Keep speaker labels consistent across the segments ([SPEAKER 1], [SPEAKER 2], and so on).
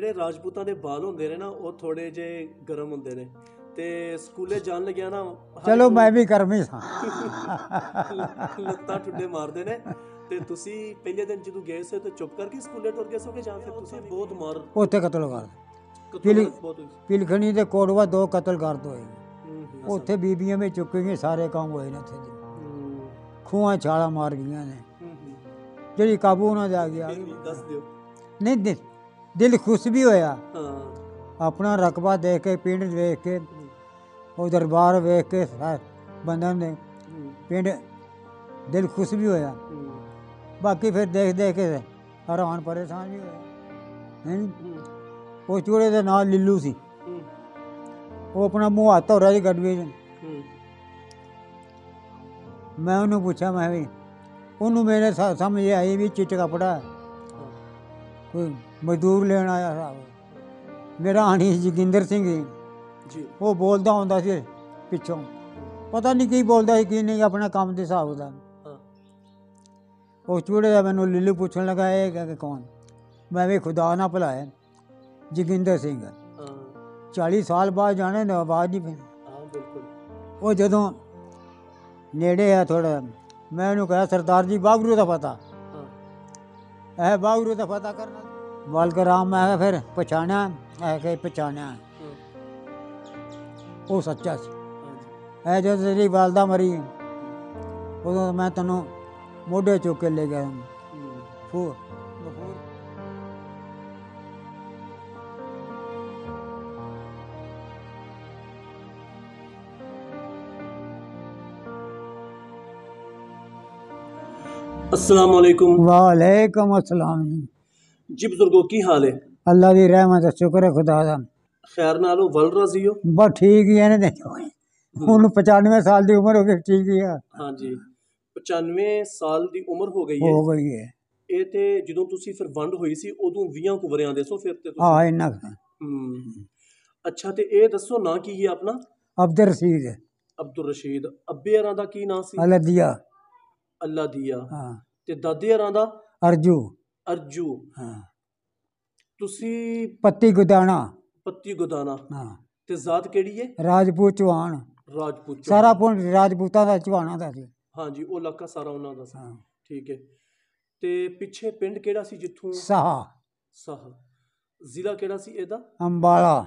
[SPEAKER 1] ਜਿਹੜੇ ਰਾਜਪੂਤਾਂ ਦੇ ਵਾਲ ਹੁੰਦੇ ਨੇ ਨਾ ਉਹ ਥੋੜੇ ਜੇ ਗਰਮ ਹੁੰਦੇ ਨੇ ਤੇ ਸਕੂਲੇ ਜਾਣ ਲੱਗਿਆ ਨਾ ਚਲੋ
[SPEAKER 2] ਮੈਂ ਵੀ ਕਰਮੀ ਸਾਂ ਲੱਤਾਂ ਠੁੱਡੇ
[SPEAKER 1] ਮਾਰਦੇ ਨੇ ਤੇ ਤੁਸੀਂ ਪਹਿਲੇ ਦਿਨ ਜਦੋਂ ਗਏ ਸੀ ਤੇ ਚੁੱਪ ਕਰਕੇ ਸਕੂਲੇ ਟੁਰ ਗਏ ਸੋਗੇ ਜਾਂ ਫਿਰ ਤੁਸੀਂ ਬਹੁਤ ਮਾਰ ਉੱਥੇ ਕਤਲ
[SPEAKER 2] ਕਰ ਪਿਲਖਣੀ ਦੇ ਕੋੜਵਾ ਦੋ ਕਤਲ ਕਰ ਦੋਏ ਉੱਥੇ ਬੀਬੀਆਂ ਵਿੱਚ ਚੁੱਕੀਆਂ ਸਾਰੇ ਕੰਮ ਹੋਏ ਨੇ ਉੱਥੇ ਖੂਆ ਛਾਲਾ ਮਾਰ ਗਈਆਂ ਨੇ ਜਿਹੜੀ ਕਾਬੂ ਨਾ ਜਾ ਗਿਆ ਦੱਸ ਦਿਓ ਨਹੀਂ ਦਿਲ ਖੁਸ਼ ਵੀ ਹੋਇਆ ਆਪਣਾ ਰਕਬਾ ਦੇਖ ਕੇ ਪਿੰਡ ਦੇਖ ਕੇ ਉਹ ਦਰਬਾਰ ਵੇਖ ਕੇ ਸਾ- ਬੰਦਿਆਂ ਨੇ ਪਿੰਡ ਦਿਲ ਖੁਸ਼ ਵੀ ਹੋਇਆ ਬਾਕੀ ਫਿਰ ਦੇਖ ਦੇਖ ਕੇ ਹਰਾਨ ਪਰੇਸ਼ਾਨ ਵੀ ਹੋਇਆ ਹੈਂ। ਉਹ ਚੂੜੇ ਦੇ ਨਾਲ ਲਿੱਲੂ ਸੀ ਉਹ ਆਪਣਾ ਮੂੰਹ ਹੱਥ ਹੋ ਰਿਹਾ ਸੀ ਗੱਡਵੇ 'ਚ ਮੈਂ ਉਹਨੂੰ ਪੁੱਛਿਆ ਮੈਂ ਵੀ ਉਹਨੂੰ ਮੇਰੇ ਸਮਝ ਆਈ ਵੀ ਚਿੱਟ ਕਪੜਾ ਹੈ ਕੋਈ ਮਜ਼ਦੂਰ ਲੈਣ ਆਇਆ ਸਾਹਿਬ ਮੇਰਾ ਆਣੀ ਜਗਿੰਦਰ ਸਿੰਘ ਜੀ ਉਹ ਬੋਲਦਾ ਹੁੰਦਾ ਸੀ ਪਿੱਛੋਂ ਪਤਾ ਨਹੀਂ ਕੀ ਬੋਲਦਾ ਸੀ ਕੀ ਨਹੀਂ ਆਪਣਾ ਕੰਮ ਦੇ ਹਿਸਾਬ ਦਾ ਉਹ ਚੂੜੇ ਦਾ ਮੈਨੂੰ ਲੀਲੀ ਪੁੱਛਣ ਲੱਗਾ ਇਹ ਕਿ ਕੌਣ ਮੈਂ ਵੀ ਖੁਦਾ ਨਾ ਭਲਾਇਆ ਜਗਿੰਦਰ ਸਿੰਘ 40 ਸਾਲ ਬਾਅਦ ਜਾਣੇ ਨਾ ਆਵਾਜ਼ ਨਹੀਂ ਬਿਲਕੁਲ ਉਹ ਜਦੋਂ ਨੇੜੇ ਆ ਥੋੜਾ ਮੈਂ ਉਹਨੂੰ ਕਿਹਾ ਸਰਦਾਰ ਜੀ ਬਾਗਰੂ ਦਾ ਪਤਾ ਇਹ ਬਾਗਰੂ ਦਾ ਫਤਾ ਕਰਨਾ ਮਾਲਕ ਰਾਮ ਮੈਂ ਫਿਰ ਪਛਾਣਿਆ ਆ ਕਿ ਪਛਾਣਿਆ ਉਹ ਸੱਚਾ ਸੀ ਇਹ ਜਦ ਤੇਰੀ ਵਾਲਦਾ ਮਰੀ ਉਦੋਂ ਮੈਂ ਤੈਨੂੰ ਮੋਢੇ ਚੁੱਕ ਕੇ ਲੈ ਗਿਆ ਫੂ ਅਸਲਾਮ ਵਾਲੇਕੁਮ ਵਾਲੇਕੁਮ ਅਸਲਾਮ
[SPEAKER 1] ਜੀ ਬਜ਼ੁਰਗੋ ਕੀ ਹਾਲ ਹੈ
[SPEAKER 2] ਅੱਲਾ ਦੀ ਰਹਿਮਤ ਦਾ ਸ਼ੁਕਰ ਹੈ ਖੁਦਾ ਦਾ
[SPEAKER 1] ਖੈਰ ਨਾਲ ਵਲ ਰਜ਼ੀ ਹੋ
[SPEAKER 2] ਬਸ ਠੀਕ ਹੀ ਇਹਨੇ ਨੇ ਹੁਣ 95 ਸਾਲ ਦੀ ਉਮਰ ਹੋ ਗਈ ਠੀਕ ਹੀ ਆ
[SPEAKER 1] ਹਾਂਜੀ 95 ਸਾਲ ਦੀ ਉਮਰ ਹੋ ਗਈ ਹੈ ਹੋ ਗਈ ਹੈ ਇਹ ਤੇ ਜਦੋਂ ਤੁਸੀਂ ਫਿਰ ਵੰਡ ਹੋਈ ਸੀ ਉਦੋਂ 20 ਕੁ ਵਰਿਆਂ ਦੇ ਸੋ ਫਿਰ ਤੇ ਤੁਸੀਂ ਹਾਂ ਇੰਨਾ ਹੂੰ ਅੱਛਾ ਤੇ ਇਹ ਦੱਸੋ ਨਾਂ ਕੀ ਹੈ ਆਪਣਾ ਅਬਦੁਰ ਰਸ਼ੀਦ ਅਬਦੁਰ ਰਸ਼ੀਦ ਅੱਬੇ ਹਰਾਂ ਦਾ ਕੀ ਨਾਂ ਸੀ ਅਲਦੀਆ ਅੱਲਾ ਦੀਆ ਹਾਂ ਤੇ ਦਾਦੀ ਹਰਾਂ ਦਾ ਅਰਜੂ ਅਰਜੂ ਹਾਂ ਤੁਸੀਂ
[SPEAKER 2] ਪੱਤੀ ਗੁਦਾਣਾ
[SPEAKER 1] ਪੱਤੀ ਗੁਦਾਣਾ ਹਾਂ ਤੇ ਜ਼ਾਤ ਕਿਹੜੀ ਹੈ
[SPEAKER 2] ਰਾਜਪੂਤ ਚਵਾਨ ਰਾਜਪੂਤ ਸਾਰਾ ਪੁੰਡ ਰਾਜਪੂਤਾਂ ਦਾ ਚਵਾਣਾ ਦਾ ਸੀ
[SPEAKER 1] ਹਾਂਜੀ ਉਹ ਇਲਾਕਾ ਸਾਰਾ ਉਹਨਾਂ ਦਾ ਸੀ ਠੀਕ ਹੈ ਤੇ ਪਿੱਛੇ ਪਿੰਡ ਕਿਹੜਾ ਸੀ ਜਿੱਥੋਂ ਸਾਹ ਸਾਹ ਜ਼ਿਲ੍ਹਾ ਕਿਹੜਾ ਸੀ ਇਹਦਾ ਅੰਬਾਲਾ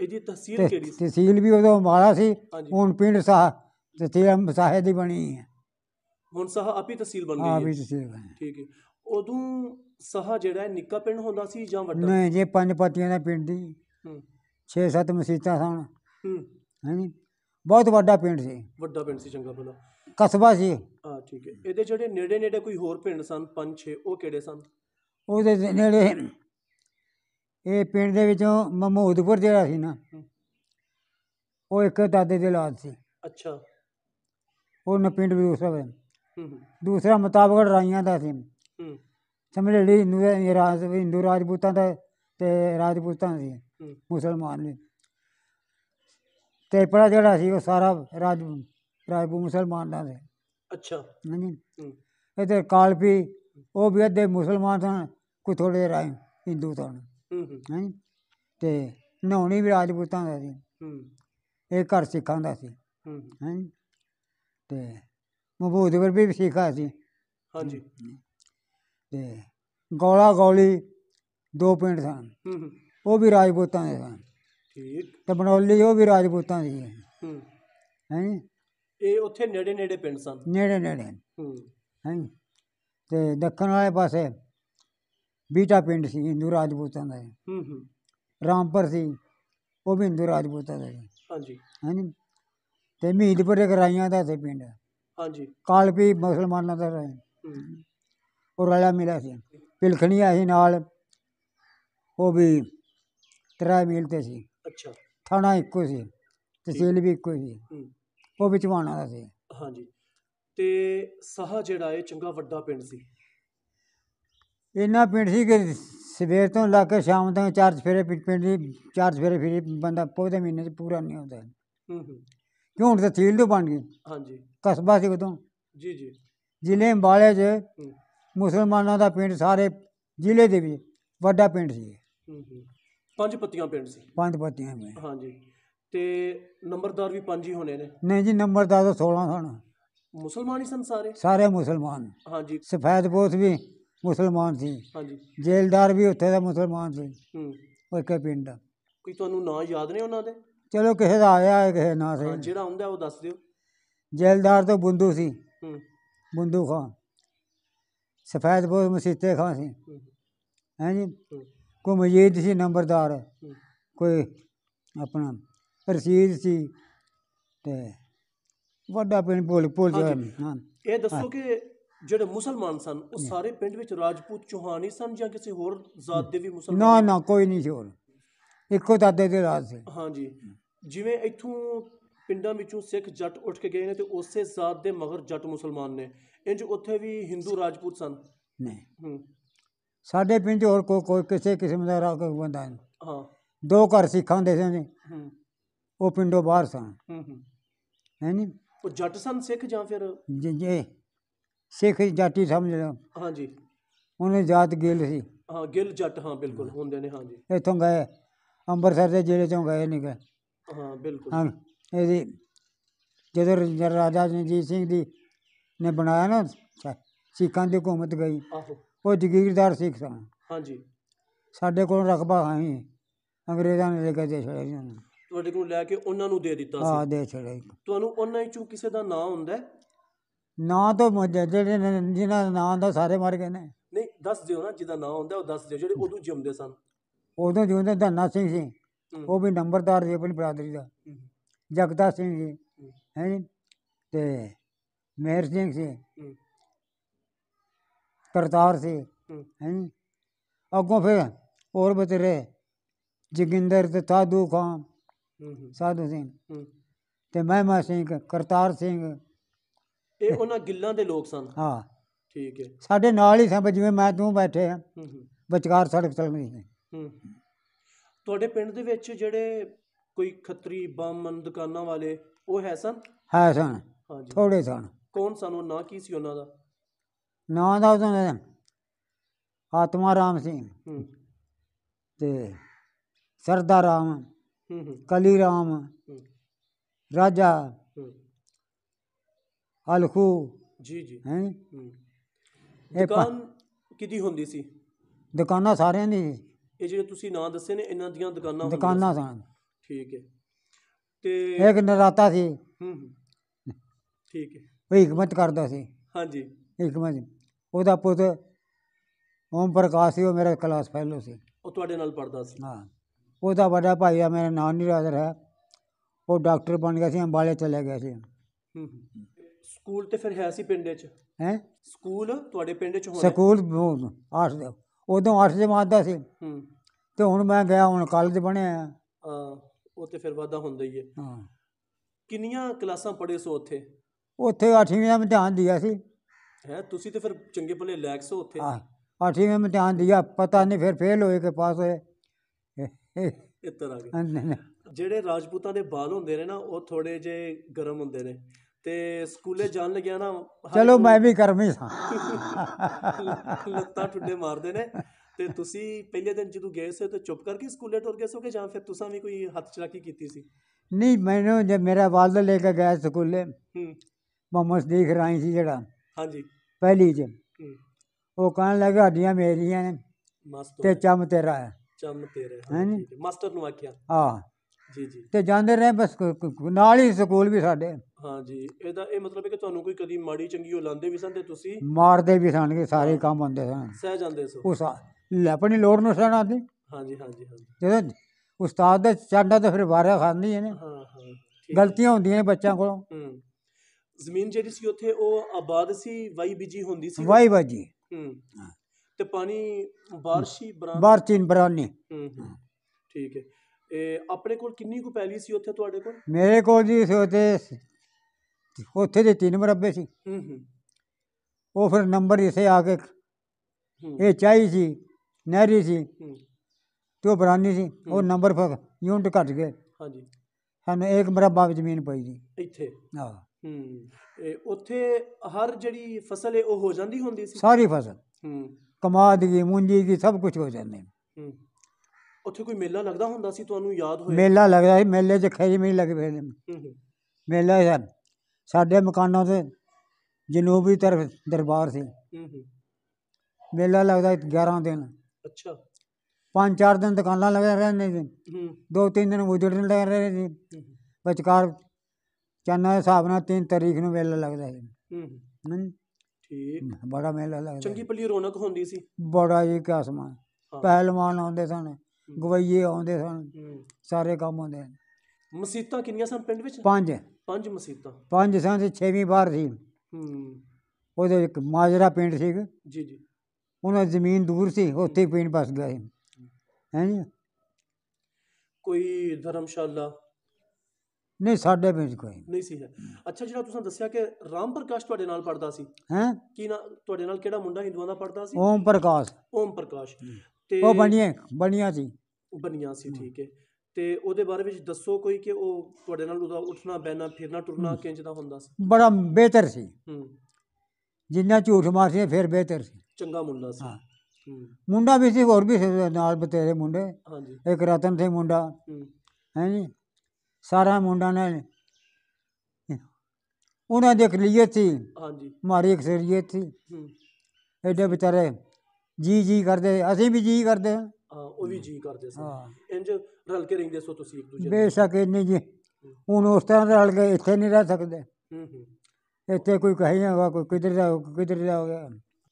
[SPEAKER 1] ਇਹਦੀ ਤਹਿਸੀਲ ਕਿਹੜੀ ਸੀ
[SPEAKER 2] ਤਹਿਸੀਲ ਵੀ ਉਹਦਾ ਅੰਬਾਲਾ ਸੀ ਹੁਣ ਪਿੰਡ ਸਾਹ ਤੇ ਅੰਬ ਸਾਹੇ ਦੀ ਬਣੀ ਹੈ
[SPEAKER 1] ਹੁਣ ਸਹ ਆਪੀ ਤਹਿਸੀਲ ਬਣ ਆ ਗਈ ਹੈ ਹੈ ਤਸੀਲ ਬਣ ਠੀਕ ਹੈ ਉਦੋਂ ਸਹ ਜਿਹੜਾ ਨਿੱਕਾ ਪਿੰਡ ਹੁੰਦਾ ਸੀ ਜਾਂ ਵੱਡਾ ਨਹੀਂ
[SPEAKER 2] ਜੇ ਪੰਜ ਪਾਤੀਆਂ ਦਾ ਪਿੰਡ ਦੀ ਹੂੰ 6-7 ਮਸੀਤਾਂ ਸਨ ਹੂੰ ਨਹੀਂ ਬਹੁਤ ਵੱਡਾ ਪਿੰਡ ਸੀ
[SPEAKER 1] ਵੱਡਾ ਪਿੰਡ ਸੀ ਚੰਗਾ ਬਣਾ ਕਸਬਾ ਸੀ ਹਾਂ ਠੀਕ ਹੈ ਇਹਦੇ ਜਿਹੜੇ ਨੇੜੇ ਨੇੜੇ ਕੋਈ ਹੋਰ ਪਿੰਡ ਸਨ 5-6 ਉਹ ਕਿਹੜੇ ਸਨ
[SPEAKER 2] ਉਹਦੇ ਨੇੜੇ ਇਹ ਪਿੰਡ ਦੇ ਵਿੱਚੋਂ ਮਮੂਦਪੁਰ ਜਿਹੜਾ ਸੀ ਨਾ ਉਹ ਇੱਕ ਦਾਦੇ ਦੇ ਲਾਦ ਸੀ ਅੱਛਾ ਉਹ ਨਾ ਪਿੰਡ ਵੀ ਉਸ ਹੈ ਦੂਸਰਾ ਮੁਤਾਬਕ ਰਾਈਆਂ ਦਾ ਸੀ ਲਈ ਹਿੰਦੂ ਇਹ ਰਾਜ ਹਿੰਦੂ ਰਾਜਪੂਤਾਂ ਦਾ ਤੇ ਰਾਜਪੂਤਾਂ ਸੀ ਮੁਸਲਮਾਨ ਨੇ ਤੇ ਪੜਾ ਜਿਹੜਾ ਸੀ ਉਹ ਸਾਰਾ ਰਾਜ ਰਾਜਪੂ ਮੁਸਲਮਾਨ ਦਾ ਸੀ ਅੱਛਾ ਨਹੀਂ ਇਹ ਇਹਦੇ ਕਾਲਪੀ ਉਹ ਵੀ ਅੱਧੇ ਮੁਸਲਮਾਨ ਸਨ ਕੋਈ ਥੋੜੇ ਰਾਈ ਹਿੰਦੂ ਸਨ ਹਾਂਜੀ ਤੇ ਨਹਾਉਣੀ ਵੀ ਰਾਜਪੂਤਾਂ ਦਾ ਸੀ ਇਹ ਘਰ ਸਿੱਖਾਂ ਦਾ ਸੀ ਹਾਂਜੀ ਤੇ ਵਰ ਵੀ ਵਸੀਕਾ ਸੀ ਹਾਂਜੀ ਤੇ ਗੋਲਾ ਗੋਲੀ ਦੋ ਪਿੰਡ ਸਨ ਹੂੰ ਉਹ ਵੀ ਰਾਜਪੂਤਾਂ ਦੇ ਸਨ ਠੀਕ ਤੇ ਬਣੌਲੀ ਉਹ ਵੀ ਰਾਜਪੂਤਾਂ ਦੀ ਹੈ ਹੂੰ ਹੈਂ
[SPEAKER 1] ਇਹ ਉੱਥੇ ਨੇੜੇ ਨੇੜੇ ਪਿੰਡ ਸਨ ਨੇੜੇ ਨੇੜੇ ਹੂੰ
[SPEAKER 2] ਹੈਂ ਤੇ ਦੱਖਣ ਵਾਲੇ ਪਾਸੇ ਬੀਟਾ ਪਿੰਡ ਸੀ ਹਿੰਦੂ ਰਾਜਪੂਤਾਂ ਦਾ ਹੂੰ ਹੂੰ ਰਾਮਪੁਰ ਸੀ ਉਹ ਵੀ ਹਿੰਦੂ ਰਾਜਪੂਤਾਂ ਦਾ
[SPEAKER 1] ਹਾਂਜੀ
[SPEAKER 2] ਹਾਂਜੀ ਤੇ ਮਹੀਦਪੁਰ ਦੇ ਕਰਾਈਆਂ ਦਾ ਸੀ ਪਿੰਡ ਹਾਂਜੀ ਕਾਲਪੀ ਮੁਸਲਮਾਨਾਂ ਦਾ ਰਹੇ ਉਹ ਰਲਾ ਮਿਲਿਆ ਸੀ ਪਿਲਖਣੀਆਂ ਸੀ ਨਾਲ ਉਹ ਵੀ ਤਰਾ ਮਿਲਦੇ ਸੀ ਅੱਛਾ ਥਾਣਾ ਇੱਕੋ ਸੀ ਤਹਿਸੀਲ ਵੀ ਇੱਕੋ ਸੀ ਉਹ ਵਿੱਚ ਚਵਾਣਾ ਦਾ ਸੀ
[SPEAKER 1] ਹਾਂਜੀ ਤੇ ਸਾਹ ਜਿਹੜਾ ਇਹ ਚੰਗਾ ਵੱਡਾ ਪਿੰਡ ਸੀ
[SPEAKER 2] ਇੰਨਾ ਪਿੰਡ ਸੀ ਕਿ ਸਵੇਰ ਤੋਂ ਲਾ ਕੇ ਸ਼ਾਮ ਤੱਕ ਚਾਰਜ ਫੇਰੇ ਪਿੰਡ ਦੀ ਚਾਰਜ ਫੇਰੇ ਫਿਰ ਬੰਦਾ ਪੌਦੇ ਮਹੀਨੇ 'ਚ ਪੂਰਾ ਨਹੀਂ ਹੁੰਦਾ
[SPEAKER 1] ਹੂੰ ਹੂੰ
[SPEAKER 2] ਕਿਉਂ ਹੁਣ ਥੀਲ ਤੋਂ ਬਣ ਗਈ ਹਾਂਜੀ ਕਸਬਾ ਸੀ ਉਦੋਂ ਜੀ ਜੀ ਜ਼ਿਲ੍ਹੇ ਅੰਬਾਲੇ 'ਚ ਮੁਸਲਮਾਨਾਂ ਦਾ ਪਿੰਡ ਸਾਰੇ ਜ਼ਿਲ੍ਹੇ ਦੇ ਵਿੱਚ ਵੱਡਾ ਪਿੰਡ ਸੀ
[SPEAKER 1] ਹੂੰ ਹੂੰ ਪੰਜ ਪੱਤੀਆਂ ਪਿੰਡ ਸੀ ਪੰਜ ਪੱਤੀਆਂ ਵਿੱਚ ਹਾਂਜੀ ਤੇ ਨੰਬਰਦਾਰ ਵੀ ਪੰਜ ਹੀ ਹੋਣੇ ਨੇ
[SPEAKER 2] ਨਹੀਂ ਜੀ ਨੰਬਰਦਾਰ ਤਾਂ 16 ਸਨ
[SPEAKER 1] ਮੁਸਲਮਾਨ ਹੀ ਸਨ ਸਾਰੇ
[SPEAKER 2] ਸਾਰੇ ਮੁਸਲਮਾਨ ਹਾਂਜੀ ਸਫੈਦ ਪੋਸ ਵੀ ਮੁਸਲਮਾਨ ਸੀ ਹਾਂਜੀ ਜੇਲਦਾਰ ਵੀ ਉੱਥੇ ਦਾ ਮੁਸਲਮਾਨ ਸੀ ਹੂੰ ਉਹ ਕਿਹ ਪਿੰਡ
[SPEAKER 1] ਕੋਈ ਤੁਹਾਨੂੰ ਨਾਂ ਯਾਦ ਨੇ ਉਹਨਾਂ ਦੇ
[SPEAKER 2] ਚਲੋ ਕਿਸੇ ਦਾ ਆਇਆ ਹੈ ਕਿਸੇ ਨਾਂ ਸੇ ਜਿਹੜਾ
[SPEAKER 1] ਹੁੰਦਾ ਉਹ ਦੱਸ ਦਿਓ
[SPEAKER 2] ਜੇਲਦਾਰ ਤੋਂ ਬੰਦੂ ਸੀ ਬੰਦੂ ਖਾਨ सफ़ैद बोस मसीते खां थी हैं जी ਕੋ ਮਜੀਦ ਸੀ ਨੰਬਰਦਾਰ ਕੋਈ ਆਪਣਾ ਰਸੀਦ ਸੀ ਤੇ ਵੱਡਾ ਪਿੰਡ ਭੋਲ ਭੋਲ ਹਾਂ ਇਹ ਦੱਸੋ
[SPEAKER 1] ਕਿ ਜਿਹੜੇ ਮੁਸਲਮਾਨ ਸਨ ਉਹ ਸਾਰੇ ਪਿੰਡ ਵਿੱਚ ਰਾਜਪੂਤ ਚੋਹਾਨੀ ਸਨ ਜਾਂ ਕਿਸੇ ਹੋਰ ਜ਼ਾਤ ਦੇ ਵੀ ਮੁਸਲਮਾਨ ਨਾ ਨਾ
[SPEAKER 2] ਕੋਈ ਨਹੀਂ ਸੀ ਹੋਰ ਇੱਕੋ ਦਾਦੇ ਦੇ ਰਾਜ ਸੀ
[SPEAKER 1] ਹਾਂਜੀ ਜਿਵੇਂ ਇੱਥੋਂ ਪਿੰਡਾਂ ਵਿੱਚੋਂ ਸਿੱਖ ਜੱਟ ਉੱਠ ਕੇ ਗਏ ਨੇ ਤੇ ਉਸੇ ਜ਼ਾਤ ਦੇ ਮਗਰ ਜੱਟ ਮੁਸਲਮਾਨ ਨੇ ਇੰਜ ਉੱਥੇ ਵੀ ਹਿੰਦੂ ਰਾਜਪੂਤ ਸਨ ਨਹੀਂ ਹੂੰ
[SPEAKER 2] ਸਾਡੇ ਪਿੰਡ ਹੋਰ ਕੋ ਕੋਈ ਕਿਸੇ ਕਿਸਮ ਦਾ ਰਾ ਕੋਈ ਬੰਦਾ ਨਹੀਂ ਹਾਂ ਦੋ ਘਰ ਸਿੱਖਾਂ ਦੇ ਸਨ ਹੂੰ ਉਹ ਪਿੰਡੋਂ ਬਾਹਰ ਸਨ ਹੂੰ ਹੂੰ ਹੈ ਨਹੀਂ
[SPEAKER 1] ਉਹ ਜੱਟ ਸਨ ਸਿੱਖ ਜਾਂ ਫਿਰ
[SPEAKER 2] ਜੀ ਜੀ ਸਿੱਖ ਜਾਤੀ ਸਮਝ ਲਓ ਹਾਂਜੀ ਉਹਨੇ ਜਾਤ ਗਿੱਲ ਸੀ
[SPEAKER 1] ਹਾਂ ਗਿੱਲ ਜੱਟ ਹਾਂ ਬਿਲਕੁਲ ਹੁੰਦੇ ਨੇ ਹਾਂਜੀ
[SPEAKER 2] ਇੱਥੋਂ ਗਏ ਅੰਮ੍ਰਿਤਸਰ ਦੇ ਜ਼ਿਲ੍ਹੇ ਚੋਂ ਗਏ ਨਹੀਂ ਗਏ ਹਾਂ ਬਿਲਕੁਲ ਇਹਦੀ ਜਦੋਂ ਰਾਜਾ ਰਣਜੀਤ ਸਿੰਘ ਦੀ ਨੇ ਬਣਾਇਆ ਨਾ ਸਿੱਖਾਂ ਦੀ ਹਕੂਮਤ ਗਈ ਉਹ ਜਗੀਰਦਾਰ ਸਿੱਖ ਸਨ ਹਾਂਜੀ ਸਾਡੇ ਕੋਲ ਰਕਬਾ ਹੈ ਅੰਗਰੇਜ਼ਾਂ ਨੇ ਲੈ ਕੇ ਦੇ ਛੜਿਆ ਇਹਨਾਂ ਨੂੰ
[SPEAKER 1] ਤੁਹਾਡੇ ਕੋਲ ਲੈ ਕੇ ਉਹਨਾਂ ਨੂੰ ਦੇ ਦਿੱਤਾ ਸੀ ਹਾਂ ਦੇ ਛੜਿਆ ਤੁਹਾਨੂੰ ਉਹਨਾਂ ਵਿੱਚੋਂ ਕਿਸੇ ਦਾ ਨਾਂ ਹੁੰਦਾ ਹੈ?
[SPEAKER 2] ਨਾਂ ਤੋਂ ਜਿਹੜੇ ਨੇ- ਜਿਨ੍ਹਾਂ ਦਾ ਨਾਂ ਦਾ ਸਾਰੇ ਮਰ ਗਏ ਨੇ
[SPEAKER 1] ਨਹੀਂ ਦੱਸ ਦਿਓ ਨਾ ਜਿਹਦਾ ਨਾਂ ਹੁੰਦਾ ਉਹ ਦੱਸ ਦਿਓ ਜਿਹੜੇ ਉਦੋਂ ਜਿਉਂਦੇ ਸਨ
[SPEAKER 2] ਉਦੋਂ ਜਿਉਂਦੇ ਧੰਨਾ ਸਿੰਘ ਸੀ ਉਹ ਵੀ ਨੰਬਰਦਾਰ ਸੀ ਆਪਣੀ ਬਰਾਦਰੀ ਦਾ ਜਗਦਾ ਸਿੰਘ ਜੀ ਹੈ ਨਹੀਂ ਤੇ ਮਹਿਰ ਸਿੰਘ ਜੀ ਕਰਤਾਰ ਸੀ ਹੈ ਨਹੀਂ ਅੱਗੋਂ ਫਿਰ ਹੋਰ ਬਤਰੇ ਜਗਿੰਦਰ ਤੇ ਤਾਦੂ ਖਾਨ ਸਾਧੂ ਸਿੰਘ ਤੇ ਮਹਿਮਾ ਸਿੰਘ ਕਰਤਾਰ ਸਿੰਘ
[SPEAKER 1] ਇਹ ਉਹਨਾਂ ਗਿੱਲਾਂ ਦੇ ਲੋਕ ਸਨ ਹਾਂ
[SPEAKER 2] ਠੀਕ ਹੈ ਸਾਡੇ ਨਾਲ ਹੀ ਸਭ ਜਿਵੇਂ ਮੈਂ ਤੂੰ ਬੈਠੇ ਆ ਵਿਚਕਾਰ ਸੜਕ ਚੱਲ ਰਹੀ ਸੀ
[SPEAKER 1] ਤੁਹਾਡੇ ਪਿੰਡ ਦੇ ਵਿੱਚ ਜਿਹੜੇ ਕੋਈ ਖੱਤਰੀ ਬਾਮਨ ਦੁਕਾਨਾਂ ਵਾਲੇ ਉਹ ਹੈ ਸਨ
[SPEAKER 2] ਹੈ ਸਨ ਹਾਂਜੀ ਥੋੜੇ ਸਨ
[SPEAKER 1] ਕੌਣ ਸਨ ਉਹ ਨਾਂ ਕੀ ਸੀ ਉਹਨਾਂ ਦਾ
[SPEAKER 2] ਨਾਂ ਦਾ ਉਹਨਾਂ ਦਾ ਆਤਮਾ ਰਾਮ ਸਿੰਘ ਹੂੰ ਤੇ ਸਰਦਾਰ ਰਾਮ ਹੂੰ ਹੂੰ ਕਲੀ ਰਾਮ ਹੂੰ ਰਾਜਾ ਹੂੰ ਹਲਖੂ ਜੀ ਜੀ ਹੈ ਦੁਕਾਨ
[SPEAKER 1] ਕਿਦੀ ਹੁੰਦੀ ਸੀ
[SPEAKER 2] ਦੁਕਾਨਾਂ ਸਾਰਿਆਂ ਦੀ
[SPEAKER 1] ਇਹ ਜਿਹੜੇ ਤੁਸੀਂ ਨਾਂ ਦੱਸੇ ਨੇ ਇਹਨਾਂ ਦੀਆਂ ਦੁਕਾਨਾਂ ਦੁਕਾਨਾਂ ਸਨ ਠੀਕ ਹੈ
[SPEAKER 2] ਤੇ ਇੱਕ ਨਰਾਤਾ ਸੀ
[SPEAKER 1] ਹੂੰ ਹੂੰ। ਠੀਕ ਹੈ
[SPEAKER 2] ਉਹ ਹਕਮਤ ਕਰਦਾ ਸੀ ਹਾਂਜੀ ਹਕਮਤ ਉਹਦਾ ਪੁੱਤ ਓਮ ਪ੍ਰਕਾਸ਼ ਸੀ ਉਹ ਮੇਰਾ ਕਲਾਸ ਫੈਲੋ ਸੀ
[SPEAKER 1] ਉਹ ਤੁਹਾਡੇ ਨਾਲ ਪੜਦਾ ਸੀ ਹਾਂ
[SPEAKER 2] ਉਹਦਾ ਵੱਡਾ ਭਾਈ ਆ ਮੇਰਾ ਨਾਮ ਨਿਰਾਦਰ ਹੈ ਉਹ ਡਾਕਟਰ ਬਣ ਗਿਆ ਸੀ ਅੰਬਾਲੇ ਚਲੇ ਗਿਆ ਸੀ ਹੂੰ
[SPEAKER 3] ਹੂੰ।
[SPEAKER 1] ਸਕੂਲ ਤੇ ਫਿਰ ਹੈ ਸੀ ਪਿੰਡੇ 'ਚ ਹੈ ਸਕੂਲ ਤੁਹਾਡੇ ਪਿੰਡ 'ਚ ਹੋਣਾ ਸਕੂਲ
[SPEAKER 2] ਸਕੂਲ ਆਠ ਉਦੋਂ ਆਠ ਜਮਾਤ ਦਾ ਸੀ ਹੂੰ ਤੇ ਹੁਣ ਮੈਂ ਗਿਆ ਹੁਣ ਕਾਲਜ ਬਣਿਆ
[SPEAKER 1] ਆ ਉਹ ਤੇ ਫਿਰ ਵਾਦਾ ਹੁੰਦਾ ਹੀ ਹੈ ਹਾਂ ਕਿੰਨੀਆਂ ਕਲਾਸਾਂ ਪੜ੍ਹੇ ਸੋ ਉੱਥੇ
[SPEAKER 2] ਉੱਥੇ 8ਵੀਂ ਦਾ ਇਮਤਿਹਾਨ ਦਿਆ ਸੀ
[SPEAKER 1] ਹੈ ਤੁਸੀਂ ਤੇ ਫਿਰ ਚੰਗੇ ਭਲੇ ਲੈਕਸ ਹੋ ਉੱਥੇ ਹਾਂ
[SPEAKER 2] 8ਵੀਂ ਦਾ ਇਮਤਿਹਾਨ ਦਿਆ ਪਤਾ ਨਹੀਂ ਫਿਰ ਫੇਲ ਹੋਏ ਕਿ ਪਾਸ ਹੋਏ ਇਸ ਤਰ੍ਹਾਂ ਦੇ
[SPEAKER 1] ਜਿਹੜੇ ਰਾਜਪੂਤਾਂ ਦੇ ਬਾਲ ਹੁੰਦੇ ਨੇ ਨਾ ਉਹ ਥੋੜੇ ਜੇ ਗਰਮ ਹੁੰਦੇ ਨੇ ਤੇ ਸਕੂਲੇ ਜਾਣ ਲੱਗਿਆ ਨਾ ਚਲੋ ਮੈਂ
[SPEAKER 2] ਵੀ ਕਰਮੀ ਸਾਂ ਲੱਤਾਂ ਟੁੱਡੇ
[SPEAKER 1] ਮਾਰਦੇ ਨੇ ਤੇ ਤੁਸੀਂ ਪਹਿਲੇ ਦਿਨ ਜਦੋਂ ਗਏ ਸੀ ਤਾਂ ਚੁੱਪ ਕਰਕੇ ਸਕੂਲੇ ਟੁਰ ਗਏ ਸੋਗੇ ਜਾਂ ਫਿਰ ਤੁਸੀਂ ਵੀ ਕੋਈ ਹੱਥ ਚਲਾਕੀ ਕੀਤੀ ਸੀ
[SPEAKER 2] ਨਹੀਂ ਮੈਨੂੰ ਜੇ ਮੇਰਾ ਵਾਲਦ ਲੈ ਕੇ ਗਿਆ ਸਕੂਲੇ ਹੂੰ ਮਮਸ ਦੇਖ ਰਾਈ ਸੀ ਜਿਹੜਾ ਹਾਂਜੀ ਪਹਿਲੀ ਚ ਉਹ ਕਹਿਣ ਲੱਗਾ ਹੱਡੀਆਂ ਮੇਰੀਆਂ ਨੇ ਮਸਤ ਤੇ ਚਮ ਤੇਰਾ ਹੈ ਚਮ ਤੇਰਾ ਹੈ ਹਾਂਜੀ, ਮਾਸਟਰ ਨੂੰ ਆਖਿਆ ਹਾਂ ਜੀ ਜੀ ਤੇ ਜਾਂਦੇ ਰਹੇ ਬਸ ਨਾਲ ਹੀ ਸਕੂਲ ਵੀ ਸਾਡੇ
[SPEAKER 1] ਹਾਂ ਜੀ ਇਹਦਾ ਇਹ ਮਤਲਬ ਹੈ ਕਿ ਤੁਹਾਨੂੰ ਕੋਈ ਕਦੀ ਮਾੜੀ ਚੰਗੀ ਲਾਂਦੇ ਵੀ ਸਨ ਤੇ ਤੁਸੀਂ
[SPEAKER 2] ਮਾਰਦੇ ਵੀ ਸਨ ਸਾਰੇ ਕੰਮ ਹੁੰਦੇ ਸਨ ਸਹਿ ਜਾਂਦੇ ਸੋ ਉਹ ਲੈਪਣੀ ਲੋੜ ਨੂੰ ਸਹਿਣਾਦੀ ਹਾਂਜੀ ਹਾਂਜੀ ਹਾਂਜੀ ਜਦੋਂ ਉਸਤਾਦ ਦੇ ਚਾਂਡਾ ਤਾਂ ਫਿਰ ਵਾਰਿਆ ਖਾਂਦੀ ਹੈ ਨੇ ਹਾਂ ਹਾਂ ਗਲਤੀਆਂ ਹੁੰਦੀਆਂ ਨੇ ਬੱਚਿਆਂ ਕੋਲੋਂ
[SPEAKER 1] ਹੂੰ ਜ਼ਮੀਨ ਜਿਹੜੀ ਸੀ ਉੱਥੇ ਉਹ ਆਬਾਦ ਸੀ ਵਾਈ ਬੀਜੀ ਹੁੰਦੀ ਸੀ ਵਾਈ ਬਾਜੀ ਹੂੰ ਤੇ ਪਾਣੀ ਬਾਰਸ਼ੀ ਬਰਾਂ ਬਰਾਨੀ ਹੂੰ ਹੂੰ। ਠੀਕ ਹੈ ਇਹ ਆਪਣੇ ਕੋਲ ਕਿੰਨੀ ਕੁ ਪੈਲੀ ਸੀ ਉੱਥੇ ਤੁਹਾਡੇ ਕੋਲ
[SPEAKER 2] ਮੇਰੇ ਕੋਲ ਜੀ ਸੋਤੇ ਉੱਥੇ ਦੇ ਤਿੰਨ ਮਰਬੇ ਸੀ ਹੂੰ ਹੂੰ ਉਹ ਫਿਰ ਨੰਬਰ ਇਸੇ ਆ ਕੇ ਇਹ ਚਾਹੀ ਸੀ ਨਹਿਰੀ ਸੀ ਤੇ ਉਹ ਬਰਾਨੀ ਸੀ ਉਹ ਨੰਬਰ ਫਕ ਯੂਨਿਟ ਘਟ ਗਏ ਹਾਂਜੀ ਸਾਨੂੰ ਇੱਕ ਮਰਬਾ ਵਿੱਚ ਜ਼ਮੀਨ ਪਈ ਜੀ
[SPEAKER 1] ਇੱਥੇ ਹਾਂ ਹੂੰ ਇਹ ਉੱਥੇ ਹਰ ਜਿਹੜੀ ਫਸਲ ਹੈ ਉਹ ਹੋ ਜਾਂਦੀ ਹੁੰਦੀ ਸੀ ਸਾਰੀ ਫਸਲ ਹੂੰ
[SPEAKER 2] ਕਮਾਦ ਦੀ ਮੁੰਜੀ ਦੀ ਸਭ ਕੁਝ ਹੋ ਜਾਂਦੇ
[SPEAKER 1] ਹੂੰ ਉੱਥੇ ਕੋਈ ਮੇਲਾ ਲੱਗਦਾ ਹੁੰਦਾ ਸੀ ਤੁਹਾਨੂੰ ਯਾਦ ਹੋਏ ਮੇਲਾ
[SPEAKER 2] ਲੱਗਦਾ ਸੀ ਮੇਲੇ 'ਚ ਖੇਜ ਮੇਲੇ ਲੱਗ ਪਏ ਹੂੰ ਮੇਲਾ ਹੈ ਸਾਡੇ ਮਕਾਨਾਂ ਤੇ ਜਨੂਬੀ ਤਰਫ ਦਰਬਾਰ ਸੀ ਮੇਲਾ ਲੱਗਦਾ 11 ਦਿਨ ਅੱਛਾ ਪੰਜ ਚਾਰ ਦਿਨ ਦੁਕਾਨਾਂ ਲੱਗੇ ਰਹੇ ਨੇ ਹੂੰ ਦੋ ਤਿੰਨ ਦਿਨ ਗੁਜਰਨ ਲੱਗ ਰਹੇ ਸੀ ਵਿਚਕਾਰ ਚੰਨਾ ਦੇ ਹਿਸਾਬ ਨਾਲ 3 ਤਰੀਕ ਨੂੰ ਮੇਲਾ ਲੱਗਦਾ ਹੈ ਹੂੰ ਹਮ, ਠੀਕ ਬੜਾ ਮੇਲਾ ਲੱਗਦਾ ਚੰਗੀ
[SPEAKER 1] ਪੱਲੀ ਰੌਣਕ ਹੁੰਦੀ ਸੀ
[SPEAKER 2] ਬੜਾ ਜੀ ਕਸਮਾਂ ਪਹਿਲਵਾਨ ਆਉਂਦੇ ਸਨ ਗਵਈਏ ਆਉਂਦੇ ਸਨ ਸਾਰੇ ਕੰਮ ਹੁੰਦੇ ਸਨ।
[SPEAKER 1] ਮਸੀਤਾਂ ਕਿੰਨੀਆਂ ਸਨ ਪਿੰਡ ਵਿੱਚ ਪੰਜ ਪੰਜ ਮਸੀਤਾਂ
[SPEAKER 2] ਪੰਜ ਸਨ ਤੇ 6ਵੀਂ ਬਾਰ ਸੀ
[SPEAKER 1] ਹੂੰ
[SPEAKER 2] ਉਹਦੇ ਇੱਕ ਮਾਜਰਾ ਪਿੰਡ ਸੀ
[SPEAKER 1] ਜੀ ਜੀ
[SPEAKER 2] ਉਹਨਾਂ ਜ਼ਮੀਨ ਦੂਰ ਸੀ ਉੱਥੇ ਪੀਣ ਬਸ ਗਿਆ ਹੈ ਹੈ ਜੀ
[SPEAKER 1] ਕੋਈ ਧਰਮਸ਼ਾਲਾ
[SPEAKER 2] ਨਹੀਂ ਸਾਡੇ ਵਿੱਚ ਕੋਈ
[SPEAKER 1] ਨਹੀਂ। ਸੀ ਹੈ ਅੱਛਾ ਜਿਹੜਾ ਤੁਸੀਂ ਦੱਸਿਆ ਕਿ ਰਾਮ ਪ੍ਰਕਾਸ਼ ਤੁਹਾਡੇ ਨਾਲ ਪੜਦਾ ਸੀ ਹੈ ਕੀ ਨਾ ਤੁਹਾਡੇ ਨਾਲ ਕਿਹੜਾ ਮੁੰਡਾ ਹਿੰਦੂਆਂ ਦਾ ਪੜਦਾ ਸੀ ਓਮ ਪ੍ਰਕਾਸ਼ ਓਮ ਪ੍ਰਕਾਸ਼ ਤੇ ਉਹ ਬਣੀਏ ਬਣੀਆਂ ਸੀ ਬਣੀਆਂ ਸੀ ਠੀਕ ਹੈ ਤੇ ਉਹਦੇ ਬਾਰੇ ਵਿੱਚ ਦੱਸੋ ਕੋਈ ਕਿ ਉਹ ਤੁਹਾਡੇ ਨਾਲ ਉਹਦਾ ਉੱਠਣਾ ਬੈਨਾ ਫਿਰਨਾ ਟੁਰਨਾ ਕਿੰਜ ਦਾ ਹੁੰਦਾ ਸੀ ਬੜਾ ਬਿਹਤਰ ਸੀ ਹੂੰ
[SPEAKER 2] ਜਿੰਨਾ ਝੂਠ ਮਾਰਦੇ ਫਿਰ ਬਿਹਤਰ ਸੀ
[SPEAKER 1] ਚੰਗਾ ਮੁੰਡਾ ਸੀ ਹਾਂ ਮੁੰਡਾ ਵੀ ਸੀ
[SPEAKER 2] ਹੋਰ ਵੀ ਸੀ ਨਾਲ ਬਤੇਰੇ ਮੁੰਡੇ ਹਾਂਜੀ ਇੱਕ ਰਤਨ ਸਿੰਘ ਮੁੰਡਾ ਹਾਂਜੀ ਹੈ ਜੀ ਸਾਰਾ ਮੁੰਡਾ ਨੇ ਉਹਨਾਂ ਦੇ ਕਲੀਏ ਸੀ ਹਾਂਜੀ ਮਾਰੀ ਅਕਸਰੀਅਤ ਸੀ ਐਡੇ ਵਿਚਾਰੇ ਜੀ ਜੀ ਕਰਦੇ ਅਸੀਂ ਵੀ ਜੀ ਕਰਦੇ ਹਾਂ
[SPEAKER 1] ਉਹ ਵੀ ਜੀ ਕਰਦੇ ਸਨ ਇੰਜ ਰਲ ਕੇ ਰਹਿੰਦੇ ਸੋ ਤੁਸੀਂ ਇੱਕ ਦੂਜੇ ਬੇਸ਼ੱਕ
[SPEAKER 2] ਇੰਨੀ ਜੀ ਹੁਣ ਉਸ ਤਰ੍ਹਾਂ ਰਲ ਕੇ ਇੱਥੇ ਨਹੀਂ ਰਹਿ ਸਕਦੇ ਇੱਥੇ ਕੋਈ ਕਹੀਆਂਗਾ ਕੋਈ ਕਿਧਰ ਜਾ ਕਿਧਰ ਜਾਓਗੇ